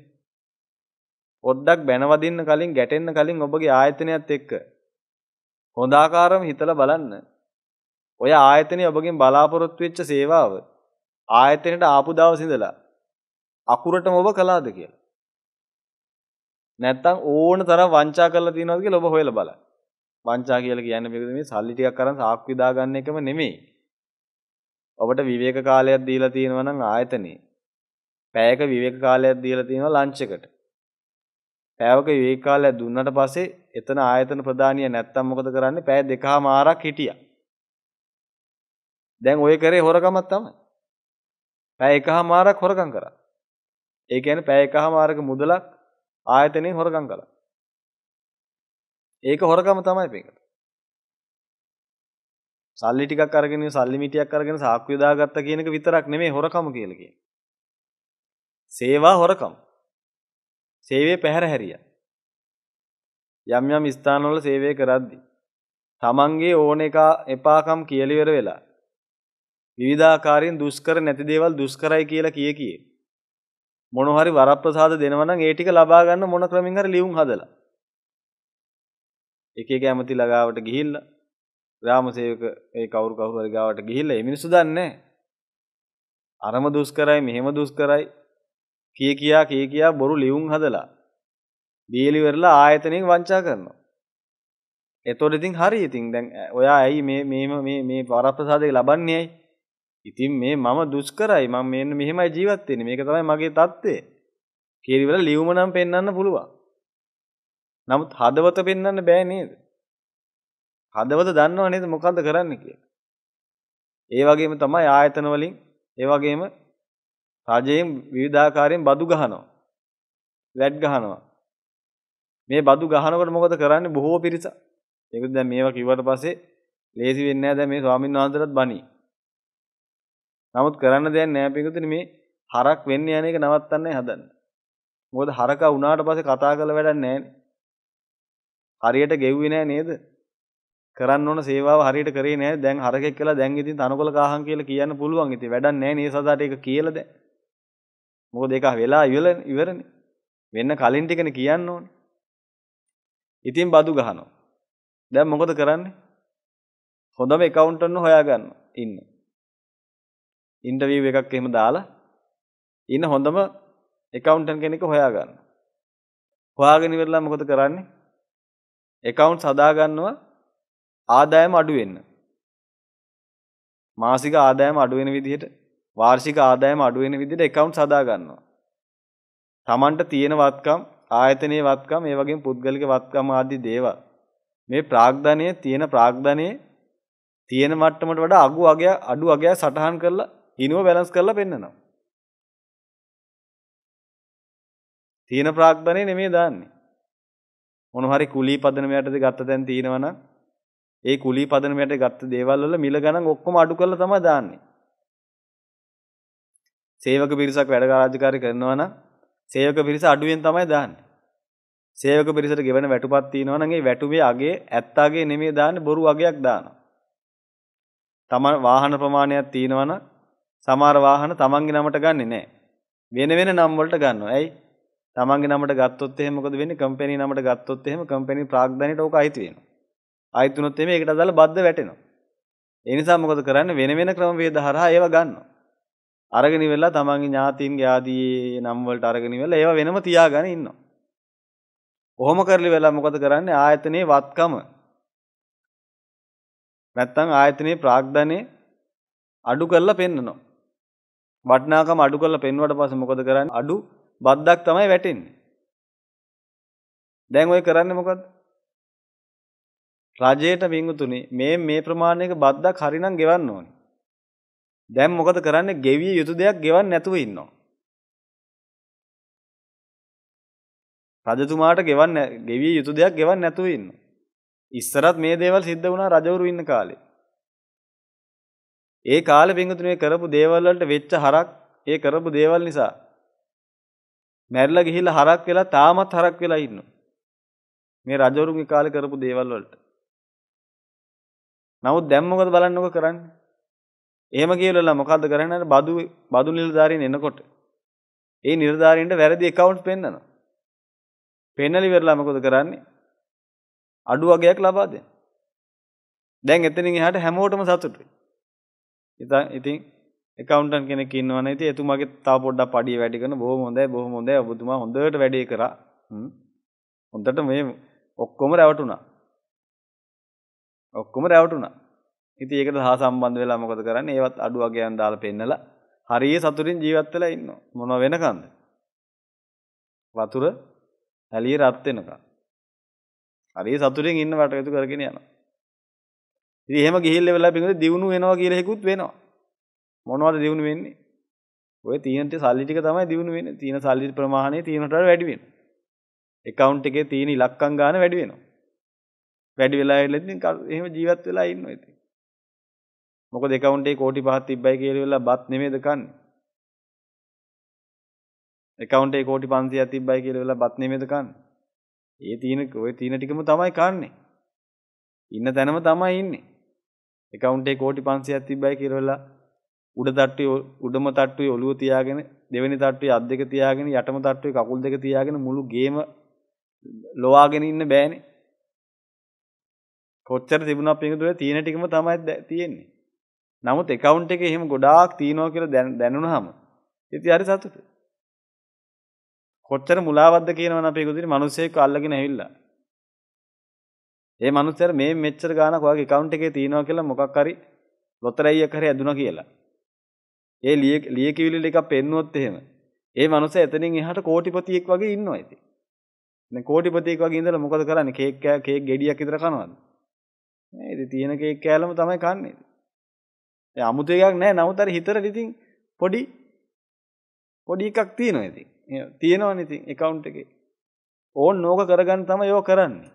පොඩ්ඩක් බැනවදින්න කලින් ගැටෙන්න කලින් ඔබගේ ආයතනයත් එක්ක හොඳ ආකාරම හිතලා බලන්න. ඔය ආයතනයේ ඔබගෙන් බලාපොරොත්තු වෙච්ච සේවාව ආයතනයට ආපු දවස් ඉඳලා අකුරටම ඔබ කළාද කියලා. නැත්තම් ඕන තරම් වංචා කරලා තියනවාද කියලා ඔබ හොයලා බලන්න. වංචා කියලා කියන්නේ මේකද මේ සල්ලි ටිකක් අරන් සාක්කු විදා ගන්න එකම නෙමෙයි. ඔබට විවේක කාලයක් දීලා තියෙනවා නම් ආයතනේ. පැයක විවේක කාලයක් දීලා තියෙනවා ලන්ච් එකට. පැයක විවේක කාලයක් දුන්නට පස්සේ එතන ආයතන ප්‍රදානිය නැත්තම් මොකද කරන්නේ? පැය දෙකමාරක් හිටියා. දැන් ඔය කරේ හොරකමක් තමයි. පැය එකහමාරක් හොරකම් කරා. ඒ කියන්නේ පැය එකහමාරක මුදලක් ආයතනයෙන් හොරකම් කළා. ඒක හොරකම තමයි මේකට. සල්ලි ටිකක් අරගෙන සල්ලි මිටියක් අරගෙන සාක්කුවේ දාගත්ත කියන එක විතරක් නෙමෙයි හොරකම කියලා කියන්නේ. සේවා හොරකම. සේවයේ පැහැර හැරියා. යම් යම් ස්ථානවල සේවය කරද්දී තමන්ගේ ඕන එක එපාකම් කියලා වෙලා විවිධාකාරයෙන් දුෂ්කර නැති දේවල් දුෂ්කරයි කියලා කිය කී. මොන හරි වරප්‍රසාද දෙනවා නම් ඒ ටික ලබා ගන්න මොන ක්‍රමින් හරි ලියුම් හදලා. එක එක ඇමති ළඟාවට ගිහිල්ලා ග්‍රාමසේවක ඒ කවුරු කවුරු හරි ගාවට ගිහිල්ලා මේ මිනිස්සු දන්නේ අරම දුෂ්කරයි මෙහෙම දුෂ්කරයි කී කියා කී කියා බොරු ලියුම් හදලා දීලි වෙරලා ආයතනයෙන් වංචා කරනවා. එතකොට ඉතින් හරි ඉතින් දැන් ඔයා ඇයි මේ මේ මේ මේ වරප්‍රසාදේ ලබන්නේ ඇයි? ඉතින් මේ මම දුෂ්කරයි මම මෙන්න මෙහෙමයි ජීවත් වෙන්නේ මේක තමයි මගේ தත්ත්වය කියලා ලියුම නම් පෙන්වන්න පුළුවන්. නමුත් හදවත පෙන්වන්න බෑ නේද? හදවත දන්නව නේද මොකද්ද කරන්න කියලා. ඒ වගේම තමයි ආයතන වලින් ඒ වගේම රජයෙන් විවිධාකාරයෙන් බදු ගහනවා. වැට් ගහනවා. මේ බදු ගහනකොට මොකද කරන්නේ බොහෝ පිරිස. ඒක දැන් මේවා කිව්වට පස්සේ ලේසි වෙන්නේ නැහැ දැන් මේ ස්වාමින්වහන්සේලාත් බණී. නමුත් කරන්න දෙයක් නෑ පිටුතුනි මේ හරක් වෙන්න යන එක නවත්තන්නයි හදන්නේ. මොකද හරකා උනාට පස්සේ කතා කරලා වැඩක් නෑනේ. හරියට ගෙව්වේ නෑ නේද? කරන්න ඕන සේවාව හරියට කරේ නෑ දැන් හරකෙක් කියලා දැන් ඉතින් තනකොළ කාහන් කියලා කියන්න පුළුවන් ඉතින් වැඩක් නෑ නේ සදාට ඒක කියලා දැන් මොකද ඒක වෙලා ඉවරනේ වෙන්න කලින් ටිකනේ කියන්න ඕනේ ඉතින් බදු ගහනවා දැන් මොකද කරන්නේ හොඳම account එක හොයාගන්න ඉන්න ඉන්ටර්විව් එකක් එහෙම දාලා ඉන්න හොඳම ඇකවුන්ටන්ට් කෙනෙක් හොයාගන්න. හොයාගෙන ඉවරලා මොකද කරන්නේ? ඇකවුන්ට්ස් හදාගන්නවා ආදායම අඩු වෙන්න. මාසික ආදායම අඩු වෙන විදිහට වාර්ෂික ආදායම අඩු වෙන විදිහට ඇකවුන්ට්ස් හදා ගන්නවා. Tamanට තියෙන වත්කම්, ආයතනයේ වත්කම්, ඒ වගේම පුද්ගලික වත්කම් ආදී දේවල් මේ ප්‍රාග්ධනයේ තියෙන ප්‍රාග්ධනයේ තියෙන මට්ටමට වඩා අගු අගය අඩු අගය සටහන් කරලා ඉනුව බැලන්ස් කරලා පෙන්නනවා. තීන ප්‍රාග්ධනේ නෙමෙයි දාන්නේ. මොන හරි කුලී පදනමයටද ගත්ත තැන් තියෙනවනම් ඒ කුලී පදනමයට ගත්ත දේවල් වල මිල ගණන් ඔක්කොම අඩු කරලා තමයි දාන්නේ. සේවක පිරිසක් වැඩ රාජකාරී කරනවා නම් සේවක පිරිස අඩුවෙන් තමයි දාන්නේ. සේවක පිරිසට ගෙවන වැටුපක් තියෙනවා නම් ඒ වැටුපේ අගේ ඇත්තාගේ නෙමෙයි දාන්නේ බොරු අගයක් දානවා. තමන් වාහන ප්‍රමාණයක් තියෙනවා නම් සමහර වාහන තමන්ගේ නමට ගන්නෙ නෑ. වෙන වෙන නම් වලට ගන්නවා. ඇයි? තමන්ගේ නමට ගත්තොත් එහෙම මොකද වෙන්නේ? කම්පැනි නමට ගත්තොත් එහෙම කම්පැනි ප්‍රාග්ධනයට ඕක අයිති වෙනවා. අයිති වුණොත් එමේ ඒකට අදාළ බද්ද වැටෙනවා. ඒ නිසා මොකද කරන්නේ? වෙන වෙන ක්‍රම වේද හරහා ඒවා ගන්නවා. අරගෙන ඉවරලා තමන්ගේ ඥාතීන්ගේ ආදී නම් වලට අරගෙන ඉවරලා ඒවා වෙනම තියාගෙන ඉන්නවා. ඔහොම කරලි වෙලා මොකද කරන්නේ ආයතනයේ වත්කම. නැත්තම් ආයතනයේ ප්‍රාග්ධනෙ අඩු කරලා පෙන්නනවා. වටිනාකම අඩු කරලා පෙන්වුවට පස්සේ මොකද කරන්නේ? අඩු බද්දක් තමයි වැටෙන්නේ. දැන් ඔය කරන්නේ මොකද්ද? රජයට වින්තුනේ මේ මේ ප්‍රමාණයක බද්දක් හරිනම් ගෙවන්න ඕනේ. දැන් මොකද කරන්නේ? ගෙවිය යුතු දෙයක් ගෙවන්න නැතුව ඉන්නවා. රජතුමාට ගෙවන්න ගෙවිය යුතු දෙයක් ගෙවන්න නැතුව ඉන්නවා. ඉස්සරත් මේ දේවල් සිද්ධ වුණා රජවරු ඉන්න කාලේ. ඒ කාලේ පින්වතුනේ කරපු දේවල් වලට වෙච්ච හරක් ඒ කරපු දේවල් නිසා මැරිලා ගිහිල්ලා හරක් වෙලා තාමත් හරක් වෙලා ඉන්නවා. මේ රජවරුන්ගේ කාලේ කරපු දේවල් වලට. නමුත් දැන් මොකද බලන්නකො කරන්නේ? එහෙම කියලලා මොකද්ද කරන්නේ? බදු බදු නිලධාරීන් එනකොට ඒ නිලධාරීන්ට වැරදි account පෙන්නනවා. පෙන්නල ඉවරලා මොකද කරන්නේ? අඩු වගයක් ලබා දෙනවා. දැන් එතනින් එහාට හැමෝටම සතුටුයි. ඉතින් ඉතින් එකවුන්ටන් කෙනෙක් ඉන්නවනේ. ඉතින් එතුමාගේ තව පොඩ්ඩක් පඩිය වැඩි කරන බොහොම හොඳයි බොහොම හොඳයි ඔබතුමා හොඳට වැඩේ කරා. හොඳට මේ ඔක්කොම රැවටුණා. ඔක්කොම රැවටුණා. ඉතින් ඒකට හා සම්බන්ධ වෙලා මොකද කරන්නේ? ඒවත් අඩු අගයන් දාලා පෙන්නලා හරිය සතුටින් ජීවත් වෙලා ඉන්නවා. මොන වෙනකන්ද? වතුර ඇලිය රත් වෙනකන්. හරිය සතුටින් ඉන්න වටේතු කරගෙන යනවා. ඉතින් එහෙම ගිහිල්ලා වෙලා පිඟුද දිනුනු වෙනවා කියලා හේකුත් වෙනවා. මොනවද දිනුනු වෙන්නේ? ඔය තීනට සල්ලි ටික තමයි දිනුනු වෙන්නේ. තීන සල්ලි ප්‍රමාණය තීනට වඩා වැඩි වෙනවා. account එකේ තීන ඉලක්කම් ගන්න වැඩි වෙනවා. වැඩි වෙලා ඉල්ලෙත් එහෙම ජීවත් වෙලා ඉන්නවා ඉතින්. මොකද account එකේ කෝටි 5ක් තිබ්බයි කියලා වෙලා බත් නෙමෙයිද කන්නේ. account එකේ කෝටි 500ක් තිබ්බයි කියලා වෙලා බත් නෙමෙයිද කන්නේ. ඒ තීන ඔය තීන ටිකම තමයි කන්නේ. ඉන්න තැනම තමයි ඉන්නේ. account එකේ කෝටි 500ක් තිබ්බයි කියලා වෙලා උඩ තට්ටුවේ උඩම තට්ටුවේ ඔළුව තියාගෙන දෙවෙනි තට්ටුවේ අත් දෙක තියාගෙන යටම තට්ටුවේ කකුල් දෙක තියාගෙන මුළු ගේම ලොවාගෙන ඉන්න බෑනේ. කොච්චර තිබුණා පින්දුවේ තියෙන ටිකම තමයි තියෙන්නේ. නමුත් account එකේ එහෙම ගොඩාක් තියනවා කියලා දැනුණාම ඉතින් හරි සතුටු. කොච්චර මුලාවක්ද කියනවනම් පින්දුවේ මිනිස්සෙක් අල්ලගෙන ඇවිල්ලා ඒ මනුස්සයර මේ මෙච්චර ගාණක් ඔයාගේ account එකේ තියෙනවා කියලා මොකක් හරි ලොතරැයියක් හරි ඇදුනා කියලා. ඒ ලියකිවිලි එකක් පෙන්නුවොත් එහෙම. ඒ මනුස්සයා එතනින් එහාට කෝටිපතියෙක් වගේ ඉන්නවා ඉතින්. දැන් කෝටිපතියෙක් වගේ ඉඳලා මොකද කරන්නේ? කේක් කෑ කේක් ගෙඩියක් විතර කනවද? නෑ ඉතින් තියෙන කේක් කෑලම තමයි කන්නේ. ඒ අමුතු එකක් නෑ. නමුත් අර හිතට ඉතින් පොඩි පොඩි එකක් තියෙනවා ඉතින්. තියෙනවනේ ඉතින් account එකේ. ඕන් නෝක කරගන්න තමයි ඒක කරන්නේ.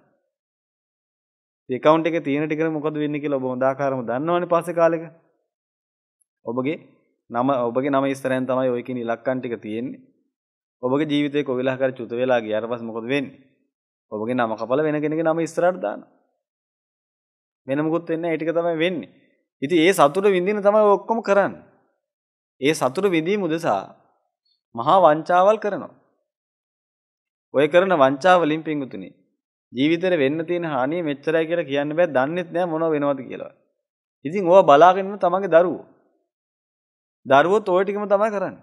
ඒ account එකේ තියෙන ටිකම මොකද වෙන්නේ කියලා ඔබ හොඳාකාරව දන්නවනේ පස්සේ කාලෙක. ඔබගේ නම ඔබගේ නම ඉස්සරහින් තමයි ඔය කියන ඉලක්කම් ටික තියෙන්නේ. ඔබගේ ජීවිතේ කොවිලා කර චුත වෙලා ගියාට පස්සේ මොකද වෙන්නේ? ඔබගේ නම කපල වෙන කෙනෙකුගේ නම ඉස්සරහට දානවා. වෙන මොකුත් වෙන්නේ නැහැ. ඒ ටික තමයි වෙන්නේ. ඉතින් ඒ සතුට විඳින තමයි ඔක්කොම කරන්නේ. ඒ සතුට විඳීම උදෙසා මහා වංචාවල් කරනවා. ඔය කරන වංචාවලින් පින්වුතුනි ජීවිතේට වෙන්න තියෙන හානිය මෙච්චරයි කියලා කියන්න බෑ දන්නෙත් නෑ මොනව වෙනවද කියලා. ඉතින් ඕවා බලාගෙන ඉන්න තමන්ගේ දරුවෝ. දරුවෝත් ওই ටිකම තමයි කරන්නේ.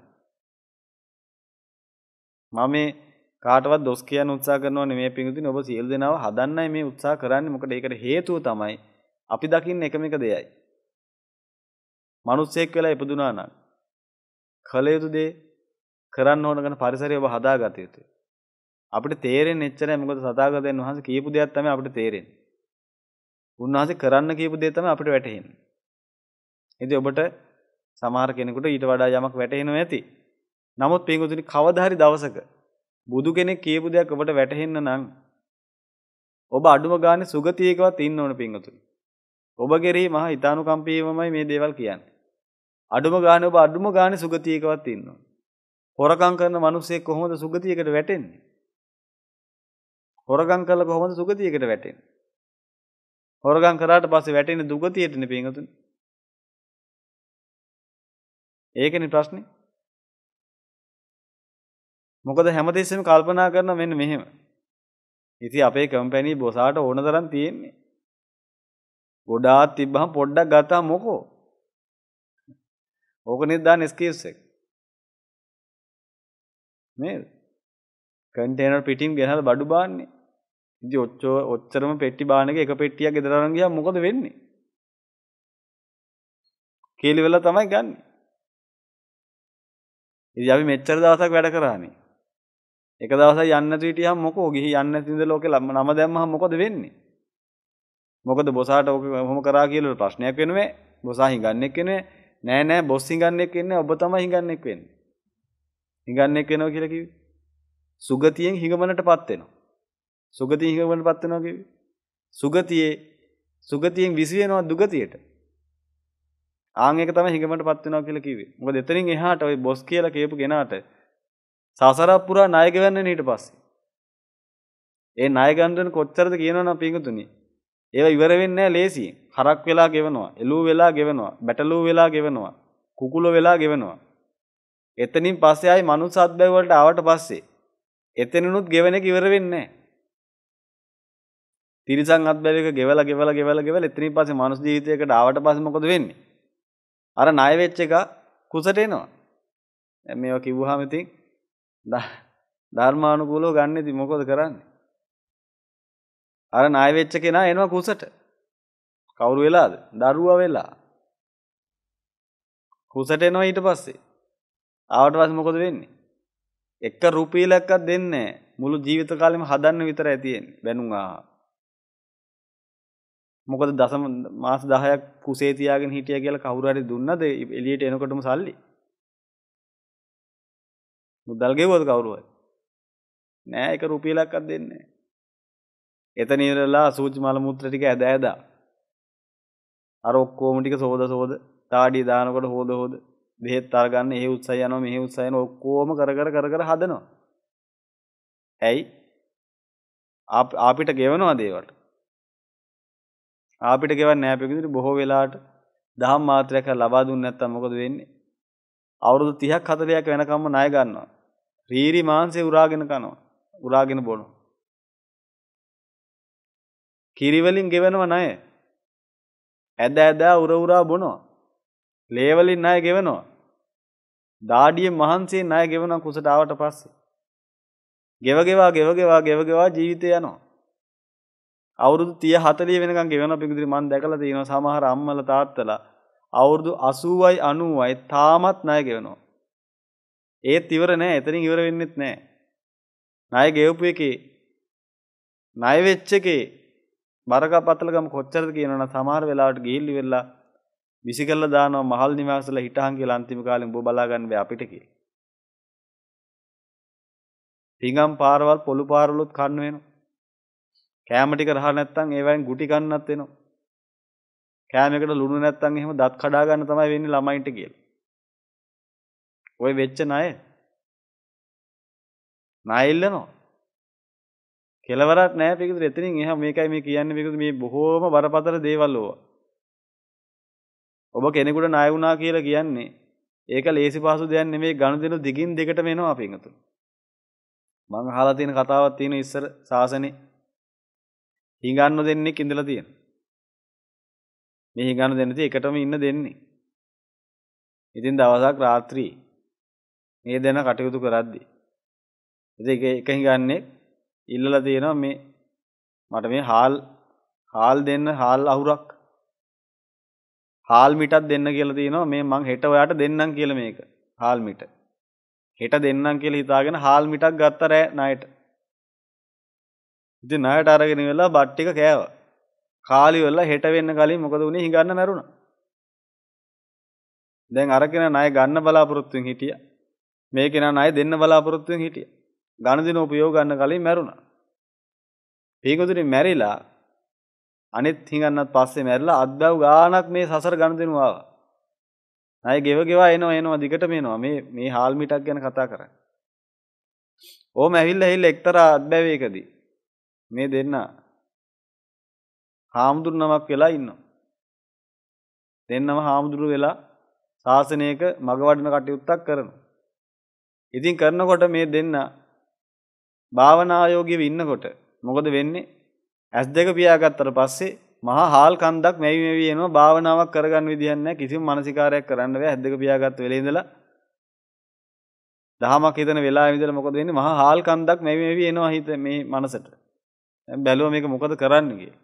මම මේ කාටවත් දොස් කියන්න උත්සාහ කරනවා නෙමෙයි පිඟුතුනි ඔබ සියලු දෙනාව හදන්නයි මේ උත්සාහ කරන්නේ. මොකද ඒකට හේතුව තමයි අපි දකින්න එකම එක දෙයයි. මිනිස්සෙක් වෙලා ඉපදුනා නම් කල යුතු දේ කරන්න ඕන කරන පරිසරය ඔබ හදාගත යුතුයි. අපිට තේරෙන්නේ එච්චරයි මොකද සතාගතයන් වහන්සේ කියපු දෙයක් තමයි අපිට තේරෙන්නේ. උන්වහන්සේ කරන්න කියපු දේ තමයි අපිට වැටහෙන්නේ. ඉතින් ඔබට සමහර කෙනෙකුට ඊට වඩා යමක් වැටහෙනවා ඇති. නමුත් පින්වතුනි කවදා හරි දවසක බුදු කෙනෙක් කියපු දෙයක් ඔබට වැටහෙන්න නම් ඔබ අඩුම ගානේ සුගතියකවත් ඉන්න ඕන පින්වතුනි. ඔබ කෙරෙහි මහා හිතානුකම්පීවමයි මේ දේවල් කියන්නේ. අඩුම ගානේ ඔබ අඩුම ගානේ සුගතියකවත් ඉන්න ඕන. හොරකම් කරන මිනිස්සෙක් කොහොමද සුගතියකට වැටෙන්නේ? හොරගම් කරලා කොහොමද සුගතියකට වැටෙන්නේ? හොරගම් කරාට පස්සේ වැටෙන්නේ දුගතියටනේ පින්වතුනි. ඒකනේ ප්‍රශ්නේ. මොකද හැමතිස්සෙම කල්පනා කරන මෙන්න මෙහෙම. ඉතින් අපේ කම්පැනි බොසාට ඕන තරම් තියෙන්නේ. ගොඩාක් තිබ්බහම පොඩ්ඩක් ගත්තා මොකෝ? ඕක නේද දාන ස්කේස් එක. නේද? කන්ටේනර් පිටින් ගෙනහලා බඩු බාන්නේ. ඉතින් ඔච්චෝ ඔච්චරම පෙට්ටි බාන එක එක පෙට්ටියක් ගෙදර අරන් ගියාම මොකද වෙන්නේ? කේලි වෙලා තමයි ගන්නෙ. ඉතින් අපි මෙච්චර දවසක් වැඩ කරානේ. එක දවසක් යන්න නැති හිටියහම මොකෝ ගිහි යන්න නැති ඉඳලා ඔකේ නම දැම්මහම මොකද වෙන්නේ? මොකද බොසාට ඔක කොහොම කරා කියලා ප්‍රශ්නයක් වෙනුවේ. බොසා හිඟන්නෙක් වෙනුවේ. නෑ නෑ බොස් හිඟන්නෙක් වෙන්නේ ඔබ තමයි හිඟන්නෙක් වෙන්නේ. හිඟන්නෙක් වෙනවා කියලා කිව්වේ. සුගතියෙන් හිඟමනටපත් වෙනවා. සුගතියෙන් හිඟමනටපත් වෙනවා කිව්වේ. සුගතියේ සුගතියෙන් විසි වෙනවා දුගතියට. ආන් එක තමයි හිඟමනටපත් වෙනවා කියලා කිව්වේ. මොකද එතනින් එහාට ওই බොස් කියලා කියපු කෙනාට සසර පුරා ණය ගෙවන්නේ ඊට පස්සේ. ඒ ණය ගන්න කොච්චරද කියනවනම් පිඟුතුනි. ඒවා ඉවර වෙන්නේ නැහැ ලේසියෙන්. හරක් වෙලා ගෙවනවා, එළුව වෙලා ගෙවනවා, බැටළුව වෙලා ගෙවනවා, කුකුල වෙලා ගෙවනවා. එතනින් පස්සේ ආයි මනුස්සත් බැවලට ආවට පස්සේ එතනනුත් ගෙවන එක ඉවර වෙන්නේ තිරිසන් අත්බැවික ගෙවලා ගෙවලා ගෙවලා ගෙවලා එතනින් පස්සේ මානව ජීවිතයකට ආවට පස්සේ මොකද වෙන්නේ? අර ණය වෙච්ච එක කුසට එනවා. දැන් මේවා කිව්වහම ඉතින් ධර්මානුකූලව ගන්න ඉතින් මොකද කරන්නේ? අර ණය වෙච්ච කෙනා එනවා කුසට. කවුරු වෙලාද? දරුවා වෙලා. කුසට එනවා ඊට පස්සේ. ආවට පස්සේ මොකද වෙන්නේ? එක රුපියලක්වත් දෙන්නේ මුළු ජීවිත කාලෙම හදන්න විතරයි තියෙන්නේ බැනුම් ආහාර. මොකද දසම මාස 10ක් කුසේ තියාගෙන හිටියා කියලා කවුරු හරි දුන්නද එළියට එනකොටම සල්ලි? මුදල් ගෙවුවද කවුරු හරි? නෑ එක රුපියලක්වත් දෙන්නේ නෑ. එතන ඉරලා සූචි මල මුත්‍ර ටික ඇද ඇදා අර ඔක්කොම ටික සෝද සෝද තාඩිය දානකොට හොද හොද බෙහෙත් අරගන්න ඒ උත්සාහය යනවා මෙහි උත්සාහය යනවා ඔක්කොම කර කර කර කර හදනවා. ඇයි? අපිට ගෙවනවා දේවල්. අපිට ගෙවන්නේ නැහැ අපේ බොහෝ වෙලාවට දහම් මාත්‍රයක් ලබා දුන්නේ නැත්තම් මොකද වෙන්නේ? අවුරුදු 30ක් 40ක් වෙනකම්ම ණය ගන්නවා. රීරි මාංශේ උරාගෙන කනවා. උරාගෙන බොනවා. කිරි වලින් ගෙවනවා ණය. ඇද ඇද උර උරා බොනවා. ලේවලින් ණය ගෙවනවා. දාඩිය මහන්සියෙන් ණය ගෙවනවා කුසට ආවට පස්සේ. ගෙව ගෙවා ගෙව ගෙවා ගෙව ගෙවා ජීවිතය යනවා. අවුරුදු 30 40 වෙනකන් ගෙවන පිඟුදිරි මම දැකලා තියෙනවා සමහර අම්මලා තාත්තලා අවුරුදු 80යි 90යි තාමත් ණය ගෙවනවා. ඒත් ඉවර නෑ එතනින් ඉවර වෙන්නෙත් නෑ. ණය ගෙවපු එකේ ණය වෙච්ච එකේ බරකපතලකම කොච්චරද කියනවනම් සමහර වෙලාවට ගිහිල්ලි වෙලා විසි කරලා දානවා මහල් නිවාසල හිටහන් කියලා අන්තිම කාලෙම ඔබ බලා ගන්න බෑ අපිට කියලා. හිඟම් පාරවල් පොළු පාරවලුත් කන්න වෙනවා. කෑම ටික රහ නැත්තම් ඒවෙන් ගුටි කන්නත් වෙනවා. කෑම එකට ලුණු නැත්තම් එහෙම දත් කඩා ගන්න තමයි වෙන්නේ ළමයින්ට කියලා. ওই වෙච්ච ණය ණය ඉල්ලනවා. කෙලවරක් නැහැ පිළිතුර එතනින් එහා මේකයි මේ කියන්නේ පිළිතුර මේ බොහෝම බරපතල දේවල් ඕවා. ඔබ කෙනෙකුට ණය වුණා කියලා කියන්නේ ඒක ලේසි පහසු දෙයක් නෙමෙයි ගනුදෙනු දිගින් දිගට වෙනවා පින්තුනි. මම අහලා තියෙන කතාවක් තියෙන ඉස්සර සාසනේ හිඟන්න දෙන්නෙක් ඉඳලා තියෙන. මේ හිඟන්න දෙන්නේ එකටම ඉන්න දෙන්නේ. ඉතින් දවසක් රාත්‍රියේ මේ දෙන කටයුතු කරද්දී ඉතින් ඒක එක හිඟන්නේ ඉල්ලලා තියෙනවා මේ මට මේ හාල් හාල් දෙන්න හාල් අහුරක් හාල් මිටක් දෙන්න කියලා තියෙනවා මේ මං හෙට ඔයාට දෙන්නම් කියලා මේක හාල් මිට හෙට දෙන්නම් කියලා හිතාගෙන හාල් මිටක් ගත්ත රෑ ණයට ඉතින් ණයට අරගෙන ඉවරලා බත් ටික කෑවා කාලි වෙලා හෙට වෙන්න කලින් මොකද වුනේ හිඟන්න මැරුණා දැන් අරගෙන ණය ගන්න බලාපොරොත්තුෙන් හිටියා මේකේ ණය දෙන්න බලාපොරොත්තුෙන් හිටියා ගණදින උපයෝග ගන්න කලින් මැරුණා පීගොදුනේ මැරිලා අනෙත් හිඟන්නත් පස්සේ මැරිලා අද්දව් ගානක් මේ සසර ගණ දෙනවා ආවා. අය ගෙව ගෙවා එනවා එනවා දිගට මේනවා මේ මේ හාල් මිටක් ගැන කතා කරන්නේ. ඕම ඇවිල්ලා ඇවිල්ලා එක්තරා අද්දැවයකදී මේ දෙන්න හාමුදුරු නමක් වෙලා ඉන්නවා. දෙන්නම හාමුදුරු වෙලා ශාසනයක මගවඩන කටයුත්තක් කරනවා. ඉතින් කරනකොට මේ දෙන්න භාවනායෝගීව ඉන්නකොට මොකද වෙන්නේ? ඇස් දෙක පියාගත්තට පස්සේ මහා හාල් කන්දක් මෙවි මෙවි එනවා භාවනාවක් කරගන්න විදියක් නැහැ කිසිම මානසිකාරයක් කරන්න බෑ ඇස් දෙක පියාගත් වෙලේ ඉඳලා දහමක් හිතන වෙලාවෙ ඉඳලා මොකද වෙන්නේ මහා හාල් කන්දක් මෙවි මෙවි එනවා හිත මේ මනසට දැන් බැලුවා මේක මොකද කරන්න කියලා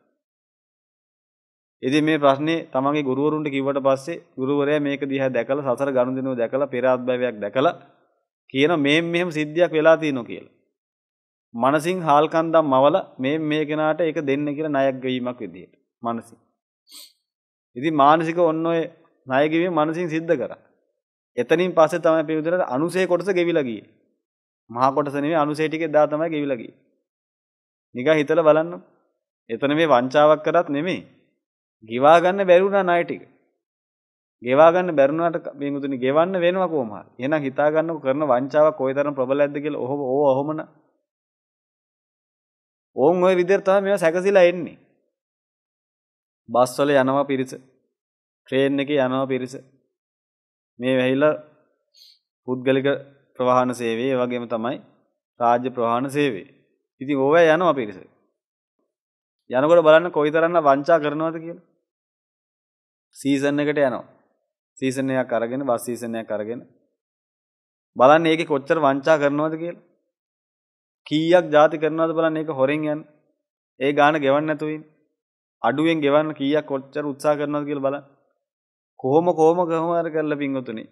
ඉතින් මේ ප්‍රශ්නේ තමන්ගේ ගුරුවරුන්ට කිව්වට පස්සේ ගුරුවරයා මේක දිහා දැකලා සසර ගනුදෙනුව දැකලා පෙර ආත්භවයක් දැකලා කියන මේ මෙහෙම සිද්ධියක් වෙලා තියෙනවා කියලා. මනසින් හාල්කන්දම් මවල මේ මේ කෙනාට ඒක දෙන්න කියලා ණයක් ගෙවීමක් විදියට. මනසින්. ඉතින් මානසික ඔන්න ඔය ණය ගෙවීම මනසින් සිද්ධ කරා. එතනින් පස්සේ තමයි පිළිතුරට අනුසේ කොටස ගෙවිලා ගියේ. මහා කොටස නෙමෙයි අනුසේ ටිකේ දා තමයි ගෙවිලා ගියේ. නිකන් හිතලා බලන්න. එතන මේ වංචාවක් කරත් නෙමෙයි. ගිවා ගන්න බැරි වුණා ණය ටික. ගෙවා ගන්න බැරි වුණාට පිළිතුරනි ගෙවන්න වෙනවා කොහොම හරි. එහෙනම් හිතා ගන්නකො කරන වංචාවක් කොයිතරම් ප්‍රබලයිද කියලා ඔහොම ඕව ඔහොමන ඕන් ওই විදිහට තමයි මේවා සැකසিলা එන්නේ. බස් වල යනවා පිරිස. ට්‍රේන් එකේ යනවා පිරිස. මේ වෙහිලා පුද්ගලික ප්‍රවාහන සේවය, ඒ වගේම තමයි රාජ්‍ය ප්‍රවාහන සේවය. ඉතින් ඕවා යනවා පිරිස. යනකොට බලන්න කොයිතරම් වංචා කරනවද කියලා. සීසන් එකට යනවා. සීසන් එකක් අරගෙන බස් සීසන් එකක් අරගෙන බලන්න ඒකේ කොච්චර වංචා කරනවද කියලා. කීයක් ಜಾති කරනවද බලන්න ඒක හොරෙන් යන්නේ. ඒ ගාන ගෙවන්න නැතුව ඉන්නේ. අඩුවෙන් ගෙවන්න කීයක් කොච්චර උත්සාහ කරනවද කියලා බලන්න. කොහොම කොහොම කොහොම හරි කරලා පින්වතුනි.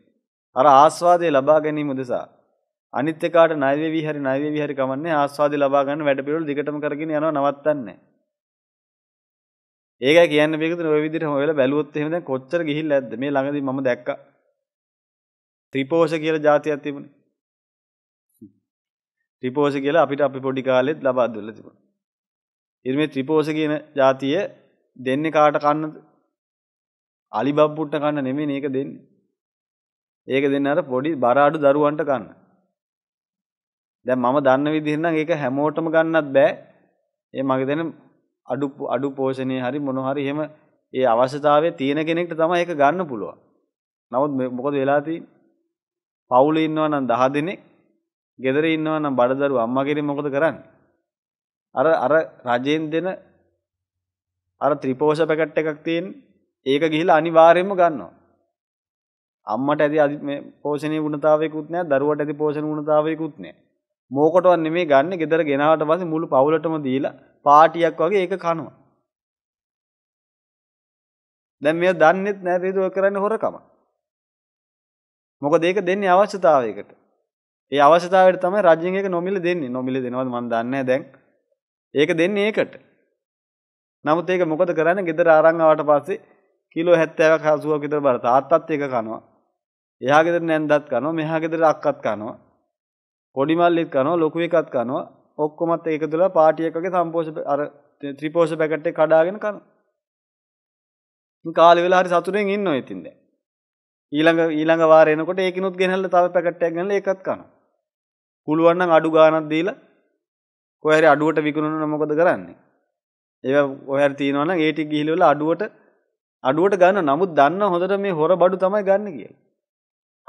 අර ආස්වාදය ලබා ගැනීම උදෙසා අනිත් එකාට ණය වේවි හරි ණය වේවි හරි කමන්නේ ආස්වාදය ලබා ගන්න වැඩ පිළිවෙල දිගටම කරගෙන යනවා නවත්තන්නේ. ඒකයි කියන්නේ මේකද ඔය විදිහට හොයලා බැලුවොත් එහෙම දැන් කොච්චර ගිහිල්ලා ඇද්ද මේ ළඟදී මම දැක්කා. ත්‍රිපෝෂ කියලා જાතියක් තිබුණේ. ත්‍රිපෝෂ කියලා අපිට අපි පොඩි කාලෙත් ලබා දෙලා තිබුණා. ඉතින් මේ ත්‍රිපෝෂ කියන જાතිය දෙන්නේ කාට කන්නද? අලිබබ්බුට කන්න නෙමෙයි මේක දෙන්නේ. ඒක දෙන්නේ අර පොඩි බරාඩු දරුවන්ට කන්න. දැන් මම දන්න විදිහ නම් ඒක හැමෝටම ගන්නත් බෑ. ඒ මගේ දෙන අඩු අඩු පෝෂණයේ හරි මොන හරි එහෙම ඒ අවශ්‍යතාවය තියෙන කෙනෙක්ට තමයි ඒක ගන්න පුළුවන්. නමුත් මොකද වෙලා තියෙන්නේ? පවුලේ ඉන්නවා නම් 10 දෙනෙක් ගෙදර ඉන්නවා නම් බඩදරු අම්මා කෙනෙක් මොකද කරන්නේ? අර අර රජෙන් දෙන අර ත්‍රිපෝෂ පැකට් එකක් තියෙන ඒක ගිහිල්ලා අනිවාර්යයෙන්ම ගන්නවා. අම්මට ඇති මේ පෝෂණීය ගුණතාවයකුත් නැහැ, දරුවට ඇති පෝෂණ ගුණතාවයකුත් නැහැ. මෝකටවත් නෙමෙයි ගන්න ගෙදර ගෙනාවට පස්සේ මුළු පවුලටම දීලා පාටියක් වගේ ඒක කනවා. දැන් මේව දන්නේත් නැහැ නේද ඔය කරන්නේ හොරකම. මොකද ඒක දෙන්නේ අවශ්‍යතාවයකට. ඒ අවශ්‍යතාවට තමයි රජයෙන් ඒක නොමිල දෙන්නේ. නොමිල දෙනවද මන් දන්නේ දැන්. ඒක දෙන්නේ ඒකට. නමුත් ඒක මොකද කරන්නේ? ගෙදර අරන් ආවට පස්සේ කිලෝ 70ක් 80ක් විතර බර තාත්තත් ඒක කනවා. එහා ගෙදර නැන්දත් කනවා, මෙහා ගෙදර අක්කත් කනවා. පොඩි මල්ලිත් කනවා, ලොකු එකත් කනවා. ඔක්කොමත් ඒක තුල පාටි එකකගේ සම්පෝෂ අර ත්‍රිපෝෂ පැකට් එක කඩාගෙන කනවා. කාලි වෙලා හරි සතුටෙන් ඉන්නවා ඉතින් දැන්. ඊළඟ ඊළඟ වාරේ එනකොට ඒකිනුත් ගෙනහැල්ලා තව පැකට් එකක් ගෙනහැල්ලා ඒකත් කනවා. පුළුවන් නම් අඩු ගාණක් දීලා කොහේ හරි අඩුවට විකුණන මොකද කරන්නේ? ඒවා කොහේ හරි තියෙනවා නම් ඒ ටික ගිහිලි වල අඩුවට අඩුවට ගන්න. නමුත් දන්න හොඳට මේ හොර බඩු තමයි ගන්න කියලා.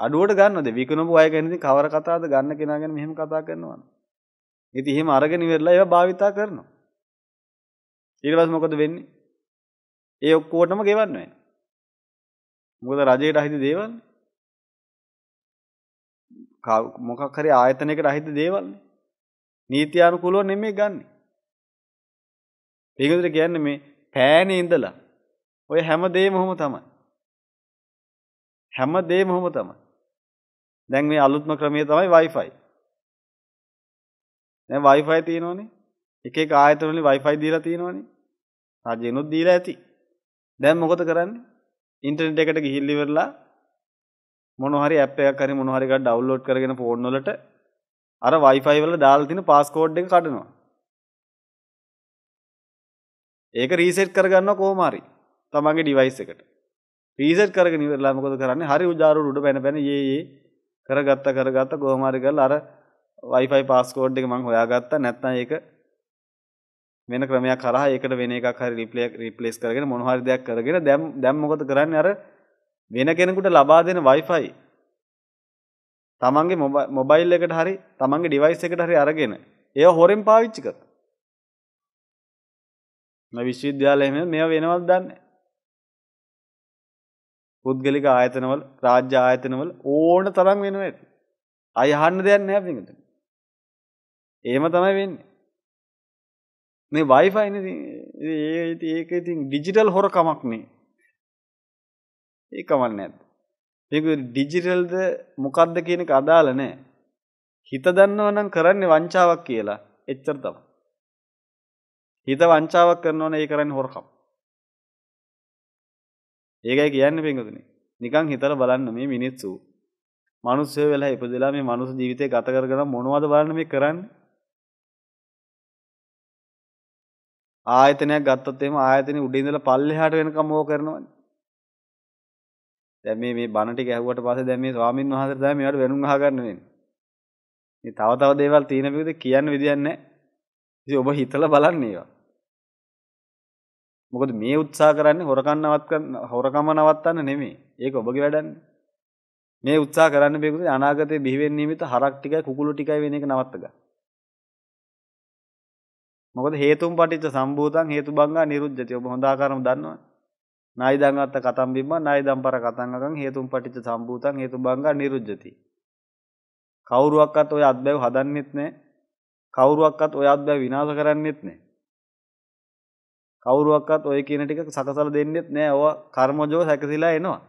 අඩුවට ගන්නද විකුණපු අය ගැන ඉතින් කවර කතාවද ගන්න කෙනා ගැන මෙහෙම කතා කරනවා. ඉතින් එහෙම අරගෙන ඉවරලා ඒවා භාවිතා කරනවා. ඊට පස්සේ මොකද වෙන්නේ? ඒ ඔක්කොටම ගෙවන්න වෙනවා. මොකද රජයට අහිති දේවල්නේ. මොකක් හරි ආයතනයකට අහිත දේවල්නේ. නීත්‍යානුකූලව නෙමෙයි ගන්නෙ. පිළිගන්න කියන්නේ මේ පෑනේ ඉඳලා ඔය හැම දෙයක්ම ඔහොම තමයි. හැම දෙයක්ම ඔහොම තමයි. දැන් මේ අලුත්ම ක්‍රමය තමයි Wi-Fi. දැන් Wi-Fi තියෙනවනේ. එක එක ආයතන වලින් Wi-Fi දීලා තියෙනවනේ. රජෙනුත් දීලා ඇති. දැන් මොකද කරන්නේ? ඉන්ටර්නෙට් එකට ගිහිල්ලා ඉවරලා මොනහරි ඇප් එකක් හරි මොනහරි එකක් ඩවුන්ලෝඩ් කරගෙන ෆෝන් වලට අර Wi-Fi වල දාලා තියෙන පාස්කෝඩ් එක කඩනවා. ඒක රීසෙට් කරගන්නවා කොහොම හරි තමන්ගේ device එකට. රීසෙට් කරගෙන ඉවරලා මොකද කරන්නේ? හරි උජාරු උඩ පැන පැන යේ යේ කරගත්ත කරගත්ත කොහොම හරි කරලා අර Wi-Fi පාස්කෝඩ් එක මම හොයාගත්තා නැත්නම් ඒක වෙන ක්‍රමයක් කරා ඒකට වෙන එකක් හරි රිප්ලේ රිප්ලේස් කරගෙන මොන හරි දෙයක් කරගෙන දැන් දැන් මොකද කරන්නේ අර වෙන කෙනෙකුට ලබා දෙන Wi-Fi තමන්ගේ මොබයිල් එකට හරි තමන්ගේ ඩිවයිස් එකට හරි අරගෙන ඒව හොරෙන් පාවිච්චි කර. මේ විශ්වවිද්‍යාලය එහෙම මේව වෙනවද දන්නේ පුද්ගලික ආයතනවල රාජ්‍ය ආයතනවල ඕන තරම් වෙනවා ඇති. අය අහන්න දෙයක් නැහැ පිටින්. එහෙම තමයි වෙන්නේ. මේ Wi-Fi නේ ඒක ඉතින් ඩිජිටල් හොරකමක් නේ. ඒ කමන්නේ නැද්ද? මේක ඩිජිටල්ද මොකද්ද කියන එක අදාළ නැහැ. හිත දන්නවා නම් කරන්නේ වංචාවක් කියලා. එච්චර තමයි. හිත වංචාවක් කරනවා නම් ඒ කරන්නේ හොරකම්. ඒකයි කියන්නේ පින්වතුනි. නිකන් හිතලා බලන්න මේ මිනිස්සු මනුස්සය වෙලා ඉපදලා මේ මනුස්ස ජීවිතය ගත කරගෙන මොනවද බලන්න මේ කරන්නේ? ආයතනයක් ගත්තොත් එහෙම ආයතනේ උඩින් ඉඳලා පල්ලෙහාට වෙනකම් ඕක කරනවානේ. දැන් මේ මේ බණ ටික ඇහුවට පස්සේ දැන් මේ ස්වාමින් වහන්සේට තමයි මේවට වෙනුම් අහගන්න වෙන්නේ. මේ තව තව දේවල් තියෙන පිළිද කියන්න විදියක් නැහැ. ඉතින් ඔබ හිතලා බලන්න ඒවා. මොකද මේ උත්සාහ කරන්නේ හොරකම් නවත්තන්න හොරකම නවත්තන්න නෙමෙයි. ඒක ඔබගේ වැඩන්නේ. මේ උත්සාහ කරන්න බේකුද අනාගතේ බිහි වෙන්න නියමිත හරක් ටිකයි කුකුළු ටිකයි වෙන එක නවත්ත ගන්න. මොකද හේතුම් පටිච්ච සම්භූතං හේතුබංගා නිරුද්ධති. ඔබ හොඳ ආකාරම දන්නවනේ. නායිදංගත්ත කතම් බිම්මා නායිදම්පර කතංගකං හේතුම් පටිච්ච සම්භූතං හේතුබංගා නිරුද්ධති. කවුරුවක්වත් ඔය අත්බැව හදන්නෙත් නෑ. කවුරුවක්වත් ඔය අත්බැව විනාශ කරන්නෙත් නෑ. කවුරුවක්වත් ඔය කියන ටික සකසලා දෙන්නෙත් නෑ. ඔය කර්මජෝ සැකසিলা එනවා.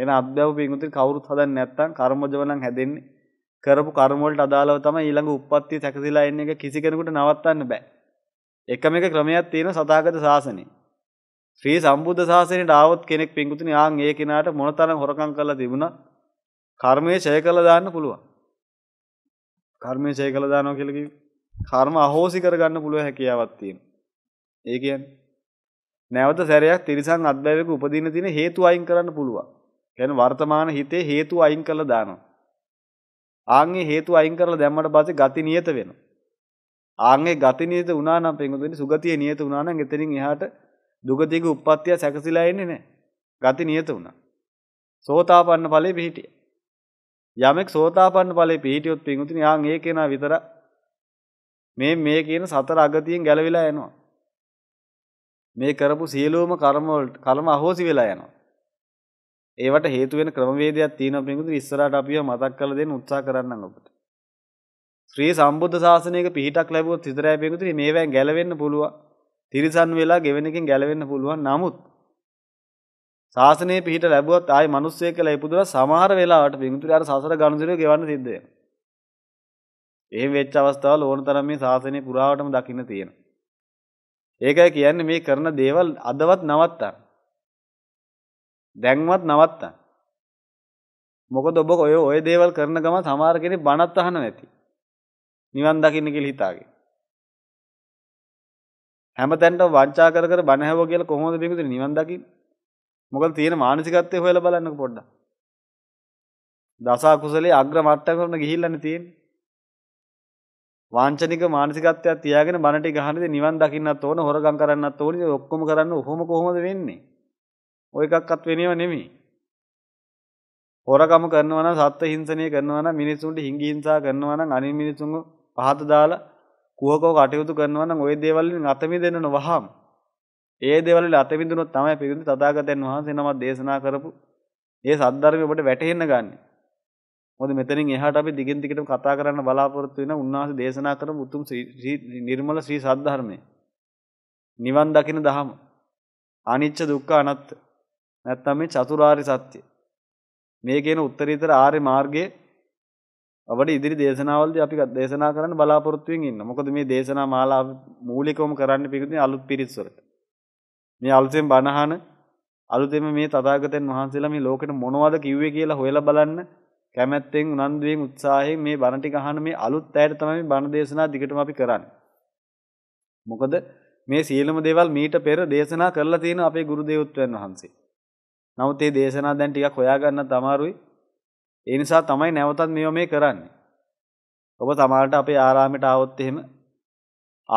එන අත්බැව පිඟුතින් කවුරුත් හදන්නේ නැත්තම් කර්මජව නම් හැදෙන්නේ. කරපු කර්ම වලට අදාළව තමයි ඊළඟ උප්පත්තිය සැකසিলা එන්නේ එක කිසි කෙනෙකුට නවත්තන්න බෑ. එකම එක ක්‍රමයක් තියෙන සදාගත සාසනේ. ශ්‍රී සම්බුද්ධ ශාසනයට ආවොත් කෙනෙක් පිංගුතුනි ආන් ඒ කෙනාට මොනතරම් හොරකම් කරලා තිබුණා කර්මයේ ඡය කළා දාන්න පුළුවන්. කර්මයේ ඡය කළා දානවා කියලා කිව්වේ. කර්ම අහෝසි කරගන්න පුළුවන් හැකියාවක් තියෙනවා. ඒ කියන්නේ නැවත සැරයක් තිරිසන් අත්බැවයක උපදින දින හේතු අයින් කරන්න පුළුවන්. කියන්නේ වර්තමාන හිතේ හේතු අයින් කරලා දානවා. ආන්ගේ හේතු අයින් කරලා දැම්මට පස්සේ ගති නියත වෙනවා. ආන්ගේ ගති නියත වුණා නම් පින්වතුනි සුගතිය නියත වුණා නම් එතනින් එහාට දුගතියක උප්පත්තිය සැකසিলা එන්නේ නැහැ. ගති නියත වුණා. සෝතාපන්න ඵලයේ පිහිටිය. යමෙක් සෝතාපන්න ඵලයේ පිහිටියොත් පිඟුතුනි ආන් ඒ කෙනා විතර මේ මේ කියන සතර අගතියෙන් ගැලවිලා යනවා. මේ කරපු සියලුම කර්ම කර්ම අහෝසි වෙලා යනවා. ඒවට හේතු වෙන ක්‍රමවේදයක් තියෙනවා පිටු ඉස්සරහට අපිව මතක් කරලා දෙන්න උත්සාහ කරන්නම් ඔබට. ශ්‍රී සම්බුද්ධ ශාසනයක පිහිටක් ලැබුවොත් විතරයි පිටු මේවෙන් ගැලවෙන්න පුළුවන්. තිරිසන් වෙලා ගෙවෙනකින් ගැලවෙන්න පුළුවන් නමුත් ශාසනයේ පිහිට ලැබුවත් ආයි මිනිස්සෙක් කියලා ඉපදුනා සමහර වෙලාවට විමුතුරි අර සසර ගනුදෙනුව ගෙවන්න සිද්ධ වෙනවා. එහෙම වෙච්ච අවස්ථාවල ඕන තරම් මේ ශාසනයේ පුරාවටම දකින්න තියෙනවා. ඒකයි කියන්නේ මේ කරන දේවල් අදවත් නවත්තන්න. දැන්වත් නවත්තන්න. මොකද ඔබ ඔය ඔය දේවල් කරන ගමන් සමහර කෙනෙක් බණත් අහන්න නැති. නිවන් දකින්න කියලා හිතාගෙන. හැමතැනටම වංචා කර කර බණ හැව කියලා කොහොමද බින්දුනේ නිවන් දකින්නේ? මොකද තියෙන මානසිකත්වය හොයලා බලන්නකො පොඩ්ඩක්. දස කුසලයේ අග්‍ර මට්ටමකට ගිහිල්ලානේ තියෙන්නේ. වාංචනික මානසිකත්වයක් තියාගෙන බණටි ගහන්නේ නිවන් දකින්නත් ඕන හොරගම් කරන්නත් ඕන ඔක්කොම කරන්න ඔහොම කොහොමද වෙන්නේ? ඔය එකක්වත් වෙනේව නෙමෙයි. හොරගම කරනවා නම් සත්ත්ව හිංසනය කරනවා නම් මිනිසුන්ට හිඟි හිංසා කරනවා නම් අනිත් මිනිසුන්ව පහත දාලා කුහකව කටයුතු කරනවා නම් ওই දේවල් වලින් අත මිදෙන්න වහම්. ඒ දේවල් වල අත මිදුණොත් තමයි පිරිසිදු තථාගතයන් වහන්සේ නමක් දේශනා කරපු ඒ සද්ධර්මය ඔබට වැටහෙන්න ගන්න. මොකද මෙතනින් එහාට අපි දිගින් දිගටම කතා කරන්න බලාපොරොත්තු වෙන උන්වහන්සේ දේශනා කරපු උතුම් නිර්මල ශ්‍රී සද්ධර්මය. නිවන් දකින දහම. අනිච්ච දුක්ඛ අනාත්ත. නැත්තම් මේ චතුරාර්ය සත්‍ය. මේ කියන උත්තරීතර ආර්ය මාර්ගයේ අපට ඉදිරි දේශනාවලදී අපි දේශනා කරන්න බලාපොරොත්තු වෙමින් ඉන්න. මොකද මේ දේශනා මාලාව මූලිකවම කරන්න පිළිගන්නේ අලුත් පිරිස්වලට. මේ අලුතෙන් බණහන අලුතෙන් මේ තථාගතයන් වහන්සේලා මේ ලෝකෙට මොනවද කිව්වේ කියලා හොයලා බලන්න කැමැත්තෙන් උනන්දුවෙන් උත්සාහයෙන් මේ බණ ටික අහන මේ අලුත් ඇයට තමයි බණ දේශනා දිගටම අපි කරන්නේ. මොකද මේ සියලුම දේවල් මීට පෙර දේශනා කරලා තියෙන අපේ ගුරු දේවත්වයන් වහන්සේ. නමුත් මේ දේශනා දැන් ටිකක් හොයාගන්නත් අමාරුයි. ඒ නිසා තමයි නැවතත් මේව මේ කරන්නේ. ඔබ තමාලට අපේ ආරාමයට ආවොත් එහෙම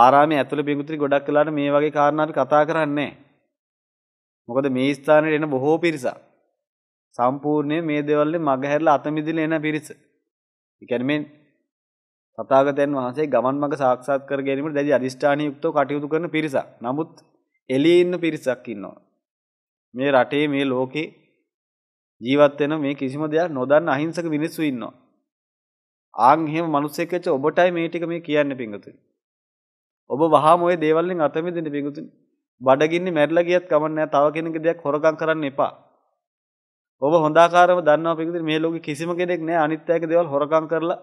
ආරාමයේ ඇතුළේ බිඟුතුරි ගොඩක් වෙලාට මේ වගේ කාරණා කතා කරන්නේ මොකද මේ ස්ථානෙට එන බොහෝ පිරිසක් සම්පූර්ණයෙන් මේ දේවල් වලින් මගහැරලා අත මිදිලා එන පිරිස. ඒ කියන්නේ මේ තථාගතයන් වහන්සේ ගමන් මඟ සාක්ෂාත් කර ගැනීමට දැඩි අදිෂ්ඨානිය යුක්තව කටයුතු කරන පිරිසක්. නමුත් එළියේ ඉන්න පිරිසක් ඉන්නවා. මේ රටේ මේ ලෝකේ ජීවත් වෙන මේ කිසිම දෙයක් නොදන්න අහිංසක මිනිස්සු ඉන්නවා. ආන් එහෙම මිනිස්සෙක් වෙච්ච ඔබටයි මේ ටික මේ කියන්නේ පිංගුතුනි. ඔබ වහාම ওই දේවල් වලින් අත මිදෙන්න පිංගුතුනි. බඩගින්නේ මැරිලා ගියත් කමක් නැහැ. තව කෙනෙක්ගේ දෙයක් හොරකම් කරන්න එපා. ඔබ හොඳාකාරව දන්නවා පිංගුතුනි මේ ලෝකේ කිසිම කෙනෙක් නැහැ අනිත් අයගේ දේවල් හොරකම් කරලා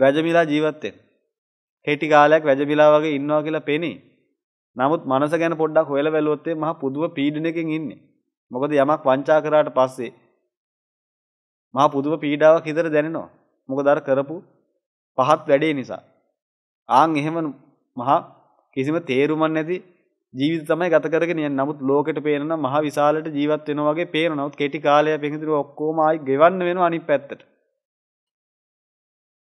වැජමිලා ජීවත් වෙන්නේ. හෙටි කාලයක් වැජබිලා වගේ ඉන්නවා කියලා පෙනේ. නමුත් මනස ගැන පොඩ්ඩක් හොයලා බැලුවොත් මහා පුදුම පීඩනයකින් ඉන්නේ. මොකද යමක් වංචා කරාට පස්සේ මහා පුදුම පීඩාවක් හිතට දැනෙනවා. මොකද අර කරපු පහත් වැඩේ නිසා. ආන් එහෙම මහා කිසිම තේරුමක් නැති ජීවිත තමයි ගත කරගෙන යන්නේ. නමුත් ලෝකෙට පේනනම් මහා විශාලට ජීවත් වෙනවා වගේ පේනවා. නමුත් කෙටි කාලයක් පිටින් ඔක්කොම ආයි ගෙවන්න වෙනවා අනිත් පැත්තට.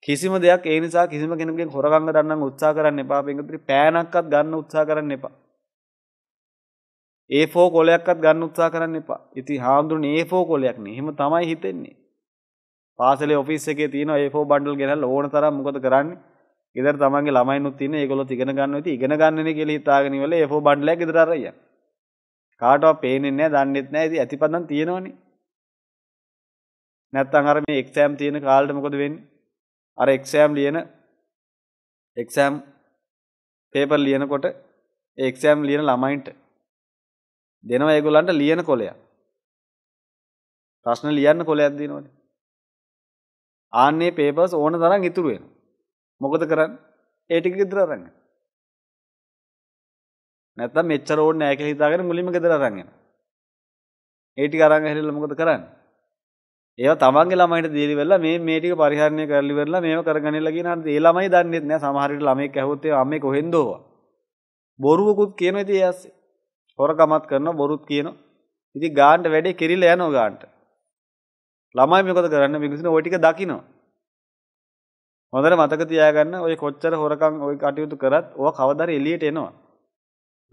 කිසිම දෙයක් ඒ නිසා කිසිම කෙනෙකුගෙන් හොරගම් ගන්න උත්සාහ කරන්න එපා. පිටින් පෑනක්වත් ගන්න උත්සාහ කරන්න එපා. ඒ4 කොලයක්වත් ගන්න උත්සාහ කරන්න එපා. ඉතින් හාමුදුරනේ ඒ4 කොලයක් නේ. එහෙම තමයි හිතෙන්නේ. පාසලේ ඔෆිස් එකේ තියෙන A4 බන්ඩල් ගෙනල්ලා ඕන තරම් මොකද කරන්නේ? ගෙදර තමන්ගේ ළමයිනුත් ඉන්නේ ඒගොල්ලොත් ඉගෙන ගන්නවා ඉතින් ඉගෙන ගන්නනේ කියලා හිතාගෙන ඉවල A4 බන්ඩලයක් ගෙදර අරයන්. කාටවත් පේන්නේ නැහැ, දන්නෙත් නැහැ. ඉතින් ඇතිපදන් තියෙනවනේ. නැත්තම් අර මේ එක්සෑම් තියෙන කාලෙට මොකද වෙන්නේ? අර එක්සෑම් ලියන එක්සෑම් පේපර් ලියනකොට ඒ එක්සෑම් ලියන ළමයින්ට දෙනවා ඒගොල්ලන්ට ලියන කොලයක්. ප්‍රශ්න ලියන්න කොලයක් දෙනවනේ. ආන්නේ පේපර්ස් ඕන තරම් ඉතුරු වෙනවා. මොකද කරන්නේ? ඒ ටික ගෙදර අරන් යනවා. නැත්තම් මෙච්චර ඕනේ නැහැ කියලා හිතාගෙන මුලින්ම ගෙදර අරන් යනවා. ඒ ටික අරන් ගහලා මොකද කරන්නේ? ඒවා තමන්ගේ ළමයිට දීලි වෙලා මේ මේ ටික පරිහරණය කරලි වෙලා මේව කරගනින්න කියන අර ඒ ළමයි දන්නේ නැහැ සමහර විට ළමෙක් ඇහුවොත් ඒ අම්මේ කොහෙන්ද ඕවා. බොරුවකුත් කියනවා ඉතින් ඒ ඇස්සේ. හොරකමත් කරනවා බොරුත් කියනවා. ඉතින් ගාන්ට වැඩේ කිරිලා යනවා ගාන්ට. ළමයි මේකද කරන්න මිනිස්සුන ওই ටික දකිනවා. හොඳට මතක තියාගන්න ඔය කොච්චර හොරකම් ඔය කටයුතු කරත් ඕවා කවදාද එළියට එනවා.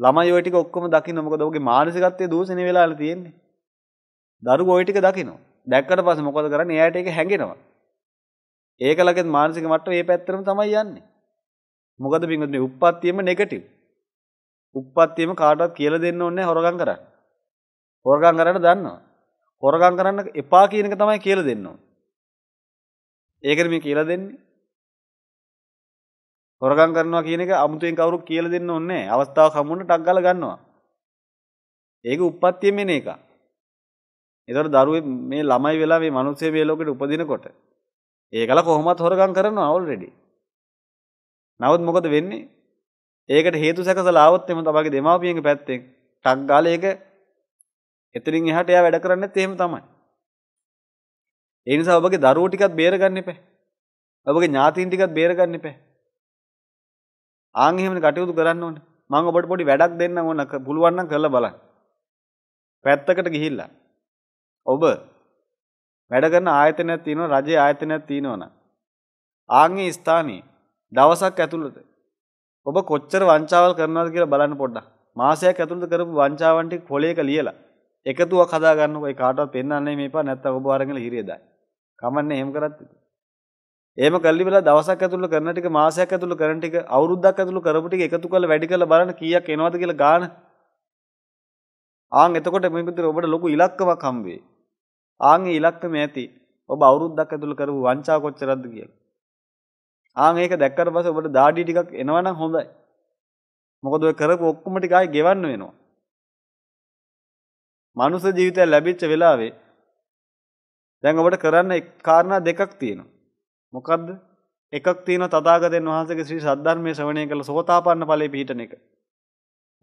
ළමයි ওই ටික ඔක්කොම දකින්න මොකද ඔහුගේ මානසිකත්වයේ දූෂණේ වෙලාලා තියෙන්නේ. දරුවෝ ওই ටික දකිනවා. දැක්කට පස්සේ මොකද කරන්නේ? එයාට ඒක හැංගෙනවා. ඒකලගෙත් මානසික මට්ටම මේ පැත්තටම තමයි යන්නේ. මොකද පින්වත්නි උප්පත්තියම නෙගටිව්. උප්පත්තියම කාටවත් කියලා දෙන්න ඕනේ හොරගම් කරන්න. හොරගම් කරන්න දන්නවා. හොරගම් කරන්න එපා කියන එක තමයි කියලා දෙන්න ඕනේ. ඒකද මේ කියලා දෙන්නේ? හොරගම් කරනවා කියන එක අමුතුවෙන් කවුරුත් කියලා දෙන්න ඕනේ නැහැ. අවස්ථාවක් හම්බුනට ටක් ගාලා ගන්නවා. ඒක උප්පත්තියෙන් මෙන එකක්. ඒතර දරුවේ මේ ළමයි වෙලා මේ මිනිස්සේ මේ ලෝකෙට උපදිනකොට ඒකල කොහොමවත් හොරගම් කරනවා ඔල්රෙඩි. නවත් මොකද වෙන්නේ? ඒකට හේතු සැකසලා ආවොත් එම තමගේ දෙමාපියන්ගේ පැත්තෙන් ටක් ගාලා ඒක එතනින් එහාට එයා වැඩ කරන්නේත් එහෙම තමයි. ඒ නිසා ඔබගේ දරුවෝ ටිකත් බේරගන්න එපා. ඔබගේ ඥාතීන් ටිකත් බේරගන්න එපා. ආන් එහෙම කටයුතු කරන්න ඕනේ. මම ඔබට පොඩි වැඩක් දෙන්නම් ඕන පුළුවන් නම් කරලා බලන්න. පැත්තකට ගිහිල්ලා ඔබ වැඩ කරන ආයතනයක් තියෙනවා රජයේ ආයතනයක් තියෙනවා නම් ආන්ගේ ස්ථානයේ දවසක් ඇතුළත ඔබ කොච්චර වංචාවල් කරනවද කියලා බලන්න පොඩ්ඩක්. මාසයක් ඇතුළත කරපු වංචාවන් ටික කොලේක ලියලා එකතුවක් හදා ගන්නකෝ ඒ කාටවත් පෙන්වන්නේ මේපා නැත්තම් ඔබ වරගෙන හිරියදයි. කමන්නේ එහෙම කරත් එහෙම කල්ලි වෙලා දවසක් ඇතුළත කරන ටික මාසයක් ඇතුළත කරන ටික අවුරුද්දක් ඇතුළත කරපු ටික එකතු කරලා වැඩි කරලා බලන්න කීයක් එනවද කියලා ගාන. ආන් එතකොට මේ විතර ඔබට ලොකු ඉලක්කමක් හම්බ වෙයි. ආන් ඒ ඉලක්කම ඇති. ඔබ අවුරුද්දක් ඇතුළත කරපු වංචා කොච්චරද කියලා. ආන් ඒක දැක්කට පස්සේ ඔබට දාඩිය ටිකක් එනවනම් හොඳයි. මොකද ඔය කරපු ඔක්කොම ටික ආයේ ගෙවන්න වෙනවා. මනුස්ස ජීවිතය ලැබිච්ච වෙලාවේ දැන් ඔබට කරන්න කාරණා දෙකක් තියෙනවා. මොකද්ද? එකක් තියෙනවා තථාගතයන් වහන්සේගේ ශ්‍රී සද්ධර්මයේ ශ්‍රවණය කළ සෝතාපන්න ඵලයේ පිහිටන එක.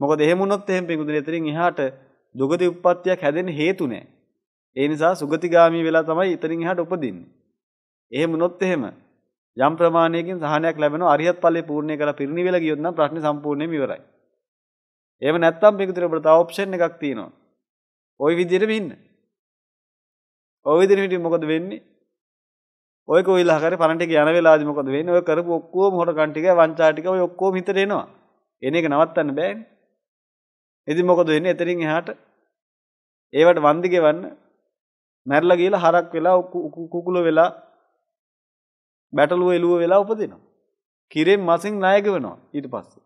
මොකද එහෙම වුණොත් එහෙම පිඟුදුනේ එතනින් එහාට දුගති උප්පත්තියක් හැදෙන්න හේතු නැහැ. ඒ නිසා සුගතිගාමි වෙලා තමයි එතනින් එහාට උපදින්නේ. එහෙම වුණොත් එහෙම යම් ප්‍රමාණයකින් සහනයක් ලැබෙනවා අරිහත් ඵලයේ පූර්ණේ කරලා පිරිණිවිල ගියොත් නම් ප්‍රශ්නේ සම්පූර්ණයෙන්ම ඉවරයි. එහෙම නැත්නම් මේක විතර ඔබට තව ඔප්ෂන් එකක් තියෙනවා. ওই විදිහටම ඉන්න. ওই විදිහට හිටින් මොකද වෙන්නේ? ඔය කොයිලා කරේ පරණ ටික යන වෙලාවදි මොකද වෙන්නේ? ඔය කරපු ඔක්කොම හොර කන් ටික වංචා ටික ඔය ඔක්කොම හිතට එනවා. එන එක නවත්තන්න බෑනේ. ඉතින් මොකද වෙන්නේ? එතනින් එහාට ඒවට වන්දි ගෙවන්න මැරලා ගිහලා හරක් වෙලා කුකුල වෙලා බැටළුව එළුව වෙලා උපදිනවා. කිරෙන් මසින් ණය ගෙවනවා ඊට පස්සේ.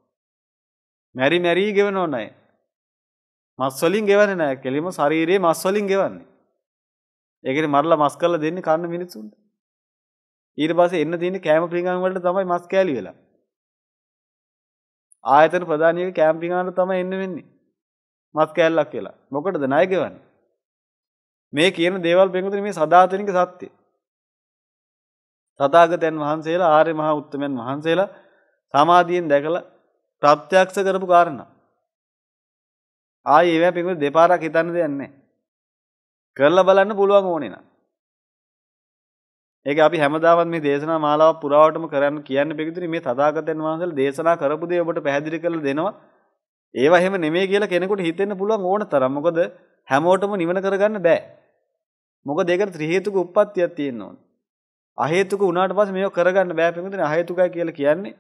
මැරි මැරි ගෙවනවා ණය. මස් වලින් ගෙවන්නේ නැහැ. කෙලිම ශරීරයේ මස් වලින් ගෙවන්නේ. ඒකනේ මරලා මස් කරලා දෙන්නේ කන්න මිනිසුන්ට. ඊට පස්සේ එන්න තියෙන කෑම පිඟාන වලට තමයි මස් කෑලි වෙලා. ආයතන ප්‍රධානියක කෑම පිඟාන තමයි එන්න වෙන්නේ. මස් කෑල්ලක් කියලා. මොකටද ණය ගෙවන්නේ? මේ කියන දේවල් බෙන්ගතුනි මේ සදාතනික සත්‍ය. තථාගතයන් වහන්සේලා ආර්ය මහා උත්තමයන් වහන්සේලා සමාධියෙන් දැකලා ප්‍රත්‍යක්ෂ කරපු කාරණා. ආයේ ඒවා පිළිබඳ දෙපාරක් හිතන්න දෙයක් නැහැ. කරලා බලන්න පුළුවන් ඕනේ නම්. ඒක අපි හැමදාමත් මේ දේශනා මාලාව පුරාවටම කරන්න කියන්නේ පිළිතුරු මේ තථාගතයන් වහන්සේලා දේශනා කරපු දේ ඔබට පැහැදිලි කරලා දෙනවා. ඒවා එහෙම නෙමෙයි කියලා කෙනෙකුට හිතෙන්න පුළුවන් ඕන තරම්. මොකද හැමෝටම නිවන කරගන්න බෑ. මොකද ඒකට ත්‍රි හේතුක උප්පත්තියක් තියෙනවා. අහේතුක වුණාට පස්සේ මේක කරගන්න බෑ පිළිතුරු අහේතුකයි කියලා කියන්නේ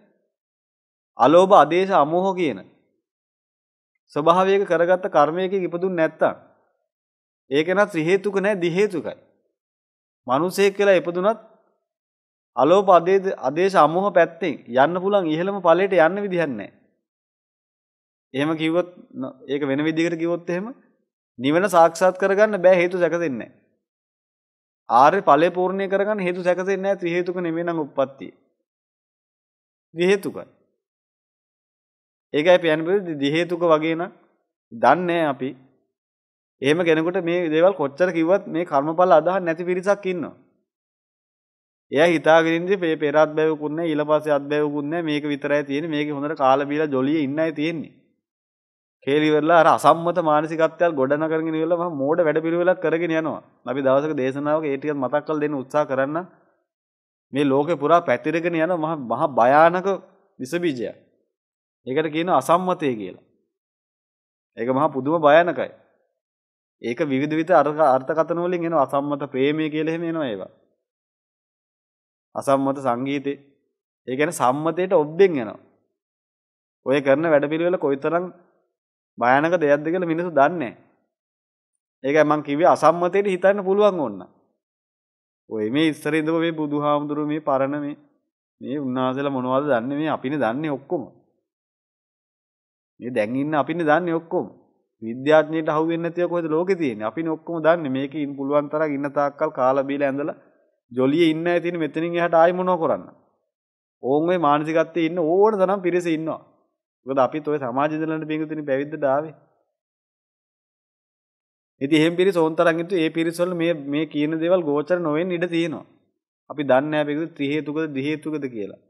අලෝභ අදේශ අමෝහ කියන ස්වභාවයක කරගත්ත කර්මයක ඉපදුන් නැත්තම් ඒකෙනත් ත්‍රි හේතුක නැහැ දි හේතුකයි. මිනිසෙක් කියලා ඉපදුනත් අලෝප අධේද ආදේශ අමෝහ පැත්තෙන් යන්න පුළුවන් ඉහළම ඵලයට යන්න විදිහක් නැහැ. එහෙම කිව්වොත් ඒක වෙන විදිහකට කිව්වොත් එහෙම නිවන සාක්ෂාත් කරගන්න බෑ හේතු සැකසෙන්නේ නැහැ. ආර්ය ඵලය පූර්ණේ කරගන්න හේතු සැකසෙන්නේ නැහැ ත්‍රි හේතුක නෙමෙයි නම් උප්පත්තිය. ත්‍රි හේතුකයි. ඒකයි පයන්න බෑ දිහේතුක වගේ නම් දන්නේ අපි. එහෙම කෙනෙකුට මේ දේවල් කොච්චර කිව්වත් මේ කර්මඵල අදහන් නැති පිරිසක් ඉන්නවා. එයා හිතාගෙන ඉඳි මේ පෙරත් බැවුකුත් නැහැ ඊළපස්සේ අත් බැවුකුත් නැහැ මේක විතරයි තියෙන්නේ මේක හොඳට කාලා බීලා ජොලියේ ඉන්නයි තියෙන්නේ. කේලි වෙරලා අර අසම්මත මානසිකත්වයල් ගොඩන කරගෙන ඉවරලා මම මෝඩ වැඩ පිළිවෙලක් කරගෙන යනවා. අපි දවසක දේශනාවක ඒ ටිකත් මතක් කරලා දෙන්න උත්සාහ කරන්න. මේ ලෝකේ පුරා පැතිරගෙන යන මහ බයානක විස බීජයක්. ඒකට කියනවා අසම්මතය කියලා. ඒක මහා පුදුම භයානකයි. ඒක විවිධ විවිධ අර්ථකථන වලින් එන අසම්මත ප්‍රේමය කියලා එහෙම එනවා ඒවා. අසම්මත සංගීතේ. ඒ කියන්නේ සම්මතයට ඔබ්බෙන් එනවා. ඔය කරන වැඩපිළිවෙල කොයිතරම් භයානක දෙයක්ද කියලා මිනිස්සු දන්නේ නැහැ. ඒකයි මම කිව්වේ අසම්මතයට හිතන්න පුළුවන් ඕන්න. ඔය මේ ඉස්සර ඉඳපු මේ බුදුහාමුදුරුවෝ මේ පරණ මේ මේ උන්වහන්සේලා මොනවද දන්නේ මේ අපිනේ දන්නේ ඔක්කොම. මේ දැන් ඉන්න අපිනේ දන්නේ ඔක්කොම. විද්‍යාඥයෙන්ට අහු වෙන්නේ නැතිව කොහෙද ලෝකේ තියෙන්නේ? අපිනේ ඔක්කොම දන්නේ මේකේ ඉන්න පුළුවන් තරම් ඉන්න තාක්කල් කාලා බීලා ඇඳලා ජොලියේ ඉන්න ඇයි තියෙන්නේ මෙතනින් එහාට ආයි මොනව කරන්න? ඕන් ওই මානසිකත්වයේ ඉන්න ඕන තරම් පිරිස ඉන්නවා. මොකද අපිත් ওই සමාජය දලන්න බින්දුතුනි පැවිද්දට ආවේ. ඉතින් එහෙම පිරිස ඕන් තරම් ඉතු ඒ පිරිස වල මේ මේ කියන දේවල් ගෝචර නොවෙන්න ඉඩ තියෙනවා. අපි දන්නේ නැහැ පිළිතුරු ත්‍රි හේතුකද දි හේතුකද කියලා.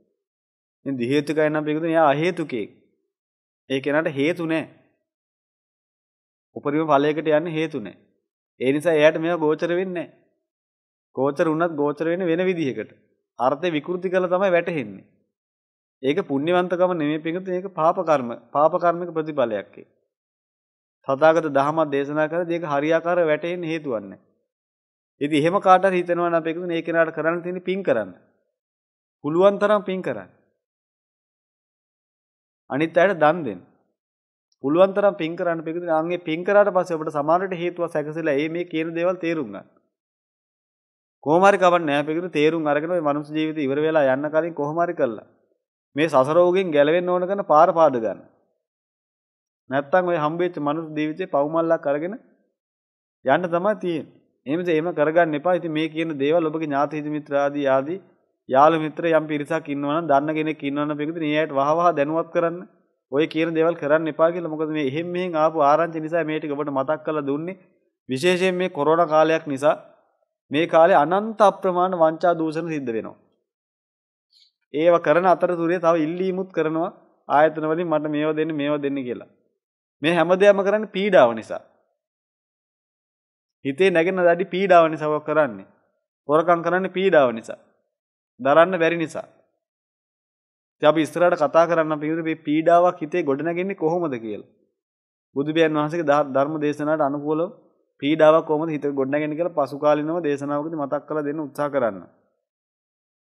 ඉතින් දි හේතුකයි නම් පිළිතුරු එයා අහේතුකෙක්. ඒ කෙනාට හේතු නැහැ. උපරිම ඵලයකට යන්න හේතු නැහැ. ඒ නිසා එයාට මේවා ගෝචර වෙන්නේ නැහැ. ගෝචර වුණත් ගෝචර වෙන්නේ වෙන විදිහකට. අර්ථේ විකෘති කළා තමයි වැටහෙන්නේ. ඒක පුණ්‍යවන්තකම නෙමෙයි පිඟුත් මේක පාප කර්ම. පාප කර්මයක ප්‍රතිඵලයක් ඒ. සදාගත දහමක් දේශනා කරලා මේක හරියාකාරව වැටෙන්න හේතුවක් නැහැ. ඉතින් එහෙම කාටවත් හිතනවා නම් අපේ කෙනාට කරන්න තියෙන පිං කරන්න. පුළුවන් තරම් පිං කරන්න. අනිත් අයට දන් දෙන්න. පුළුවන් තරම් පින් කරන්න පිළිගන්න. ආන්ගේ පින් කරාට පස්සේ ඔබට සමානට හේතුව සැකසෙලා ඒ මේ කියන දේවල් තේරුම් ගන්න. කොහොම හරි කවන්න නැහැ පිළිගන්න තේරුම් අරගෙන මේ මනුස්ස ජීවිතය ඉවර වෙලා යන්න කලින් කොහොම හරි කළා. මේ සසරෝගෙන් ගැලවෙන්න ඕන කරන පාර පාද ගන්න. නැත්තම් ඔය හම්බෙච්ච මනුස්ස ජීවිතේ පවුමල්ලක් අරගෙන යන්න තමයි තියෙන්නේ. එහෙමද එහෙම කරගන්න එපා. ඉතින් මේ කියන දේවල් ඔබගේ ඥාති හිත මිත්‍ර ආදී ආදී යාළු මිත්‍ර යම් පිරිසක් ඉන්නවනම් දන්න කෙනෙක් ඉන්නවනම් පිළිතුරු මේ අයට වහවහ දැනුවත් කරන්න. ඔය කියන දේවල් කරන්න එපා කියලා. මොකද මේ එහෙම් මෙහෙන් ආපු ආරංචි නිසා මේ ටික ඔබට මතක් කරලා දුන්නේ. විශේෂයෙන් මේ කොරෝනා කාලයක් නිසා මේ කාලේ අනන්ත අප්‍රමාණ වංචා දූෂණ සිද්ධ වෙනවා. ඒව කරන අතරතුරේ තව ඉල්ලීමුත් කරනවා ආයතන වලින් මට මේව දෙන්න මේව දෙන්න කියලා. මේ හැමදේම කරන්නේ පීඩාව නිසා. හිතේ නැගෙන දඩි පීඩාව නිසා කරන්නේ. හොරකම් කරන්නේ පීඩාව නිසා. දරන්න බැරි නිසා. අපි ඉස්තරට කතා කරන්න පිවිරේ පීඩාවක් හිතේ ගොඩනගෙන්නේ කොහොමද කියලා. බුදුබයන් වහන්සේගේ ධර්ම දේශනාවට අනුකූලව පීඩාවක් කොහොමද හිත ගොඩනගෙන්නේ කියලා පසු කාලිනව දේශනාවකදී මතක් කරලා දෙන්න උත්සාහ කරන්න.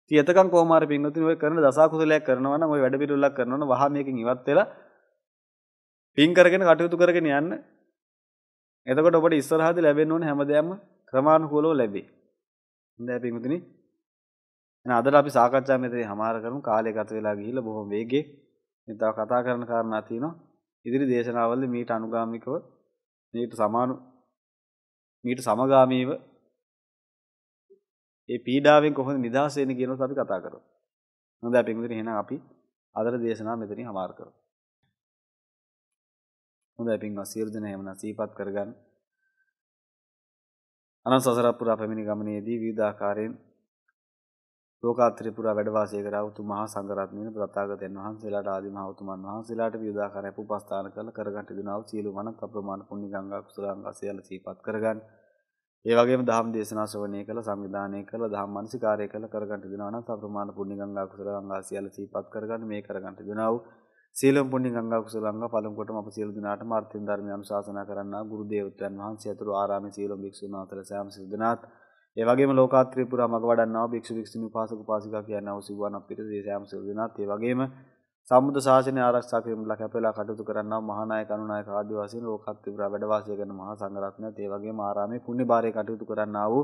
ඉතින් එතකන් කොහොම හරි පින්වතුනි ඔය කරන දසකුසලයක් කරනවා නම් ඔය වැඩ පිළිවෙලක් කරනවා නම් වහා මේකෙන් ඉවත් වෙලා පින් කරගෙන කටයුතු කරගෙන යන්න. එතකොට ඔබට ඉස්සරහදී ලැබෙන්න ඕන හැමදේම ක්‍රමානුකූලව ලැබේ. හොඳයි පින්වතුනි එහෙනම් අදට අපි සාකච්ඡා මෙතේ හමාර කරමු කාලය ගත වෙලා ගිහිල්ලා බොහොම වේගෙ මේ තව කතා කරන කාරණා තියෙනවා ඉදිරි දේශනාවලදී මීට අනුගාමිකව මීට සමාන මීට සමගාමීව ඒ පීඩාවෙන් කොහොමද නිදහස් වෙන්නේ කියනවත් අපි කතා කරමු හොඳයි පින්විතනේ එහෙනම් අපි අදට දේශනාව මෙතනින් හමාර කරමු හොඳයි පින්වත් සියලු දෙනා එමනම් සීපත් කරගන්න අනන්ත සසර පුරා පැමිණි ගමනේදී විවිධාකාරයෙන් ලෝකාත්‍රි පුරා වැඩ වාසය කරා වූ තුමහා සංඝරත්නයන් ප්‍රතාගතයන් වහන්සේලාට ආදි මහ උතුමන් වහන්සේලාට විවිධාකාර අපෝපස්ථාන කළ කරගන්ට දෙනා වූ සියලු මනත් අප්‍රමාණ පුණ්‍ය ගංගා කුසලාංග සියල්ල සිහිපත් කරගන්න. ඒ වගේම ධම් දේශනා ශ්‍රවණය කළ සංවිධානය කළ ධම් මනසිකාරය කළ කරගන්ට දෙනා නම් අප්‍රමාණ පුණ්‍ය ගංගා කුසලාංග සියල්ල සිහිපත් කරගන්න මේ කරගන්ට දෙනා වූ සීලම් පුණ්‍ය ගංගා කුසලාංග පළමු කොටම අප සියලු දිනාටම අර්ථින් ධර්මය අනුශාසනා කරන්නා ගුරු දේවත්වයන් වහන්සේ අතුරු ආරාමයේ සීලම් භික්ෂුන් වහන්සේලා සෑම සිදු දනාත් ඒ වගේම ලෝකාත්‍රී පුරා මඟ වඩන්නා වූ භික්ෂු භික්ෂුණී උපාසක උපාසිකා කියන වූ සිවුවන් අපිට දේ සෑම සිල් දෙනාත් ඒ වගේම සම්බුද්ධ ශාසනය ආරක්ෂා කිරීමලා කැපෙලා කටයුතු කරන්නා වූ මහානායක අනුනායක ආදී වාසීන් ලෝකාත්‍රී පුරා වැඩ වාසය කරන මහා සංඝරත්නයත් ඒ වගේම ආරාමේ පුණ්‍ය භාරයේ කටයුතු කරන්නා වූ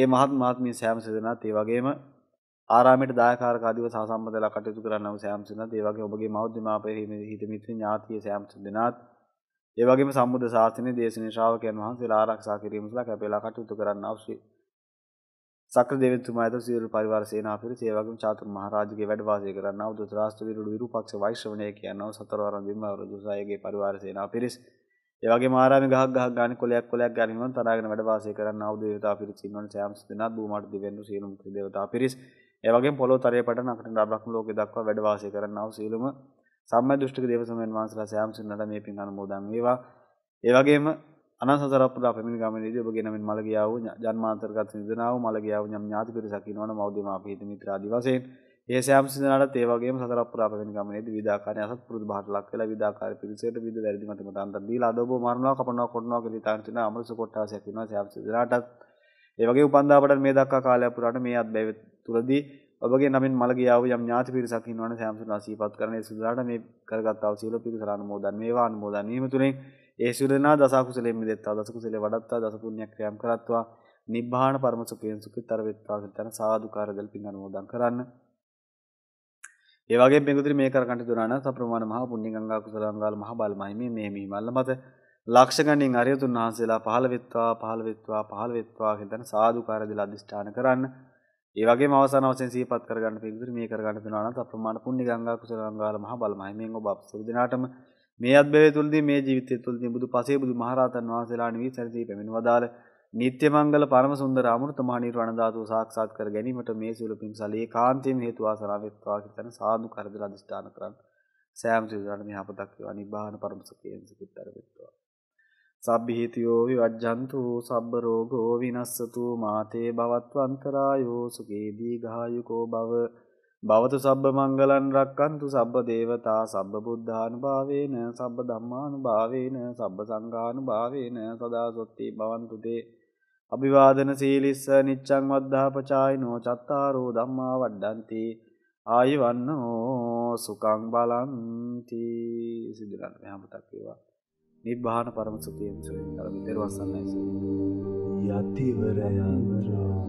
ඒ මහත් මහත්මිය සෑම සිල් දෙනාත් ඒ වගේම ආරාමයට දායකාරක ආදිව සහසම්බන්ධලා කටයුතු කරන්නා වූ සෑම සිල් දෙනාත් ඒ වගේම ඔබගේ මෞද්‍යමාපයේ හිත මිත්‍ර ඥාතිය සෑම සිල් දෙනාත් ඒ වගේම සම්බුද්ධ ශාසනයේ දේශනේ ශ්‍රාවකයන් වහන්සේලා ආරක්ෂා කිරීම සඳහා කැපෙලා කටයුතු කරන්නා වූ ශ්‍රී සක්‍ර දෙවිතුමා ඇතුළු සියලු පරිවාර සේනාපති ඒ වගේම චාතුරු මහරජගේ වැඩ වාසය කරන්නා වූ දොතරාස්තු විරුඩු විරුපක්ෂ වෛශ්‍රවණය කියනවා සතරවරම් බිම්වරු දුසායගේ පරිවාර සේනාපිරිස් ඒ වගේම ආරාමේ ගහක් ගහක් ගන්න කොලයක් කොලයක් ගන්න හිමන් තරාගෙන වැඩ වාසය කරන්නා වූ දේවතා පිරිස් ඉන්නවනේ සෑම දෙනාත් භූමාට දිවෙන්නු සියලුම දේවතා පිරිස් ඒ වගේම පොළොව තරයේ පටන් අකට බ්‍රහ්ම ලෝකේ දක්වා වැඩ වාසය කරන්නා වූ සියලුම සම්මා දෘෂ්ටික දේව සමයන් වහන්සේලා සෑම සින්නට මේ පින් අනුමෝදන් වේවා. ඒ වගේම අනන්සතරප්පුලා පැමිණි ගමනේදී ඔබගේ නමින් මල ගියා වූ ජන්මාන්තරගත නිදනාව මල ගියා වූ යම් ඥාති පිරිසක් ඉනවන මෞදේම අපේ හිත මිත්‍ර ආදී වශයෙන් ඒ සෑම සින්නටත් ඒ වගේම සතරප්පුලා පැමිණි ගමනේදී විදාකාරණ අසත් පුරුදු බහට ලක් වෙලා විදාකාර පිරිසට විද දැරිදි මත මත අන්තර දීලා අද ඔබ මරණවා කපනවා කොටනවා කියලා ඉතාලි තියෙන අමරස කොට්ටාසයක් ඉන්නවා සෑම සින්නටත් ඒ වගේ උපන්දාපට මේ දක්වා කාලය පුරාට මේ අත්බැව තුලදී ඔබගේ නමින් මළගිය ආව යම් ඥාති පිරිසක් ඉන්නවනේ සෑමසුලා සීපත් කරන ඒ සුදුලාට මේ කරගත් ආව සියලු පිරිසලා අනුමෝදන් වේවා අනුමෝදන් වීම තුලින් ඒ සියලු දෙනා දස කුසලයෙන් මිදෙත්තා දස කුසලයේ වඩත්තා දස පුණ්‍යක් ක්‍රියාම් කරත්වා නිබ්බාන පරම සුඛයෙන් සුඛිතර වෙත්වා කියලා තන සාදුකාර දෙල් පින් අනුමෝදන් කරන්න. ඒ වගේම පින්තුරි මේ කරකන්ට දුනාන සප්‍රමාණ මහා පුණ්‍ය ගංගා කුසලංගාල මහ බල මහිමේ මේ මිහිමල්ල මත ලක්ෂ ගණන් අරියතුන් වහන්සේලා පහළ වෙත්වා පහළ වෙත්වා පහළ වෙත්වා කියලා තන සාදුකාර දෙල් අදිෂ්ඨාන කරන්න. ඒ වගේම අවසාන වශයෙන් සිහිපත් කරගන්න පිළිතුරු මේ කරගන්න දෙනවා නම් අප්‍රමාණ පුණ්‍ය ගංගා කුසල ගංගාල මහ බලමයි මෙන් ඔබ අප සියලු දෙනාටම මේ අත්බැවේ තුලදී මේ ජීවිතය තුලදී බුදු පසේ බුදු මහරහතන් වහන්සේලා නිවි සැරදී පැමිණ වදාළ නිත්‍ය මංගල පරම සුන්දර අමෘත මහ නිර්වාණ ධාතුව සාක්ෂාත් කර ගැනීමට මේ සියලු පින්සල ඒකාන්තයෙන් හේතු ආසරා වේවා කියන සාදු කරදල අධිෂ්ඨාන කරන් සෑම සිදුරණ මේ අපතක් වේවා නිබ්බාන පරම සුඛයෙන් සිතතර වේවා සබ්බිහිතියෝ විවජ්ජන්තු සබ්බ රෝගෝ විනස්සතු මාතේ භවත්වන්තරායෝ සුඛේ දීඝායුකෝ භව භවතු සබ්බ මංගලං රක්칸තු සබ්බ දේවතා සබ්බ බුද්ධානුභාවේන සබ්බ ධම්මානුභාවේන සබ්බ සංඝානුභාවේන සදා සොත්ති භවන්තු තේ අභිවාදන සීලිස්ස නිච්ඡං වද්ධාපචායිනෝ චත්තාරෝ ධම්මා වඩ්ඩಂತಿ ආයවන්නෝ සුඛං බලಂತಿ සිදුරන් මෙහා මතක් වේවා නිබ්බාන පරම සුඛයෙන් සුවයෙන් කරමි. දර්වසන්නයි. යතිවර යන්ත්‍රා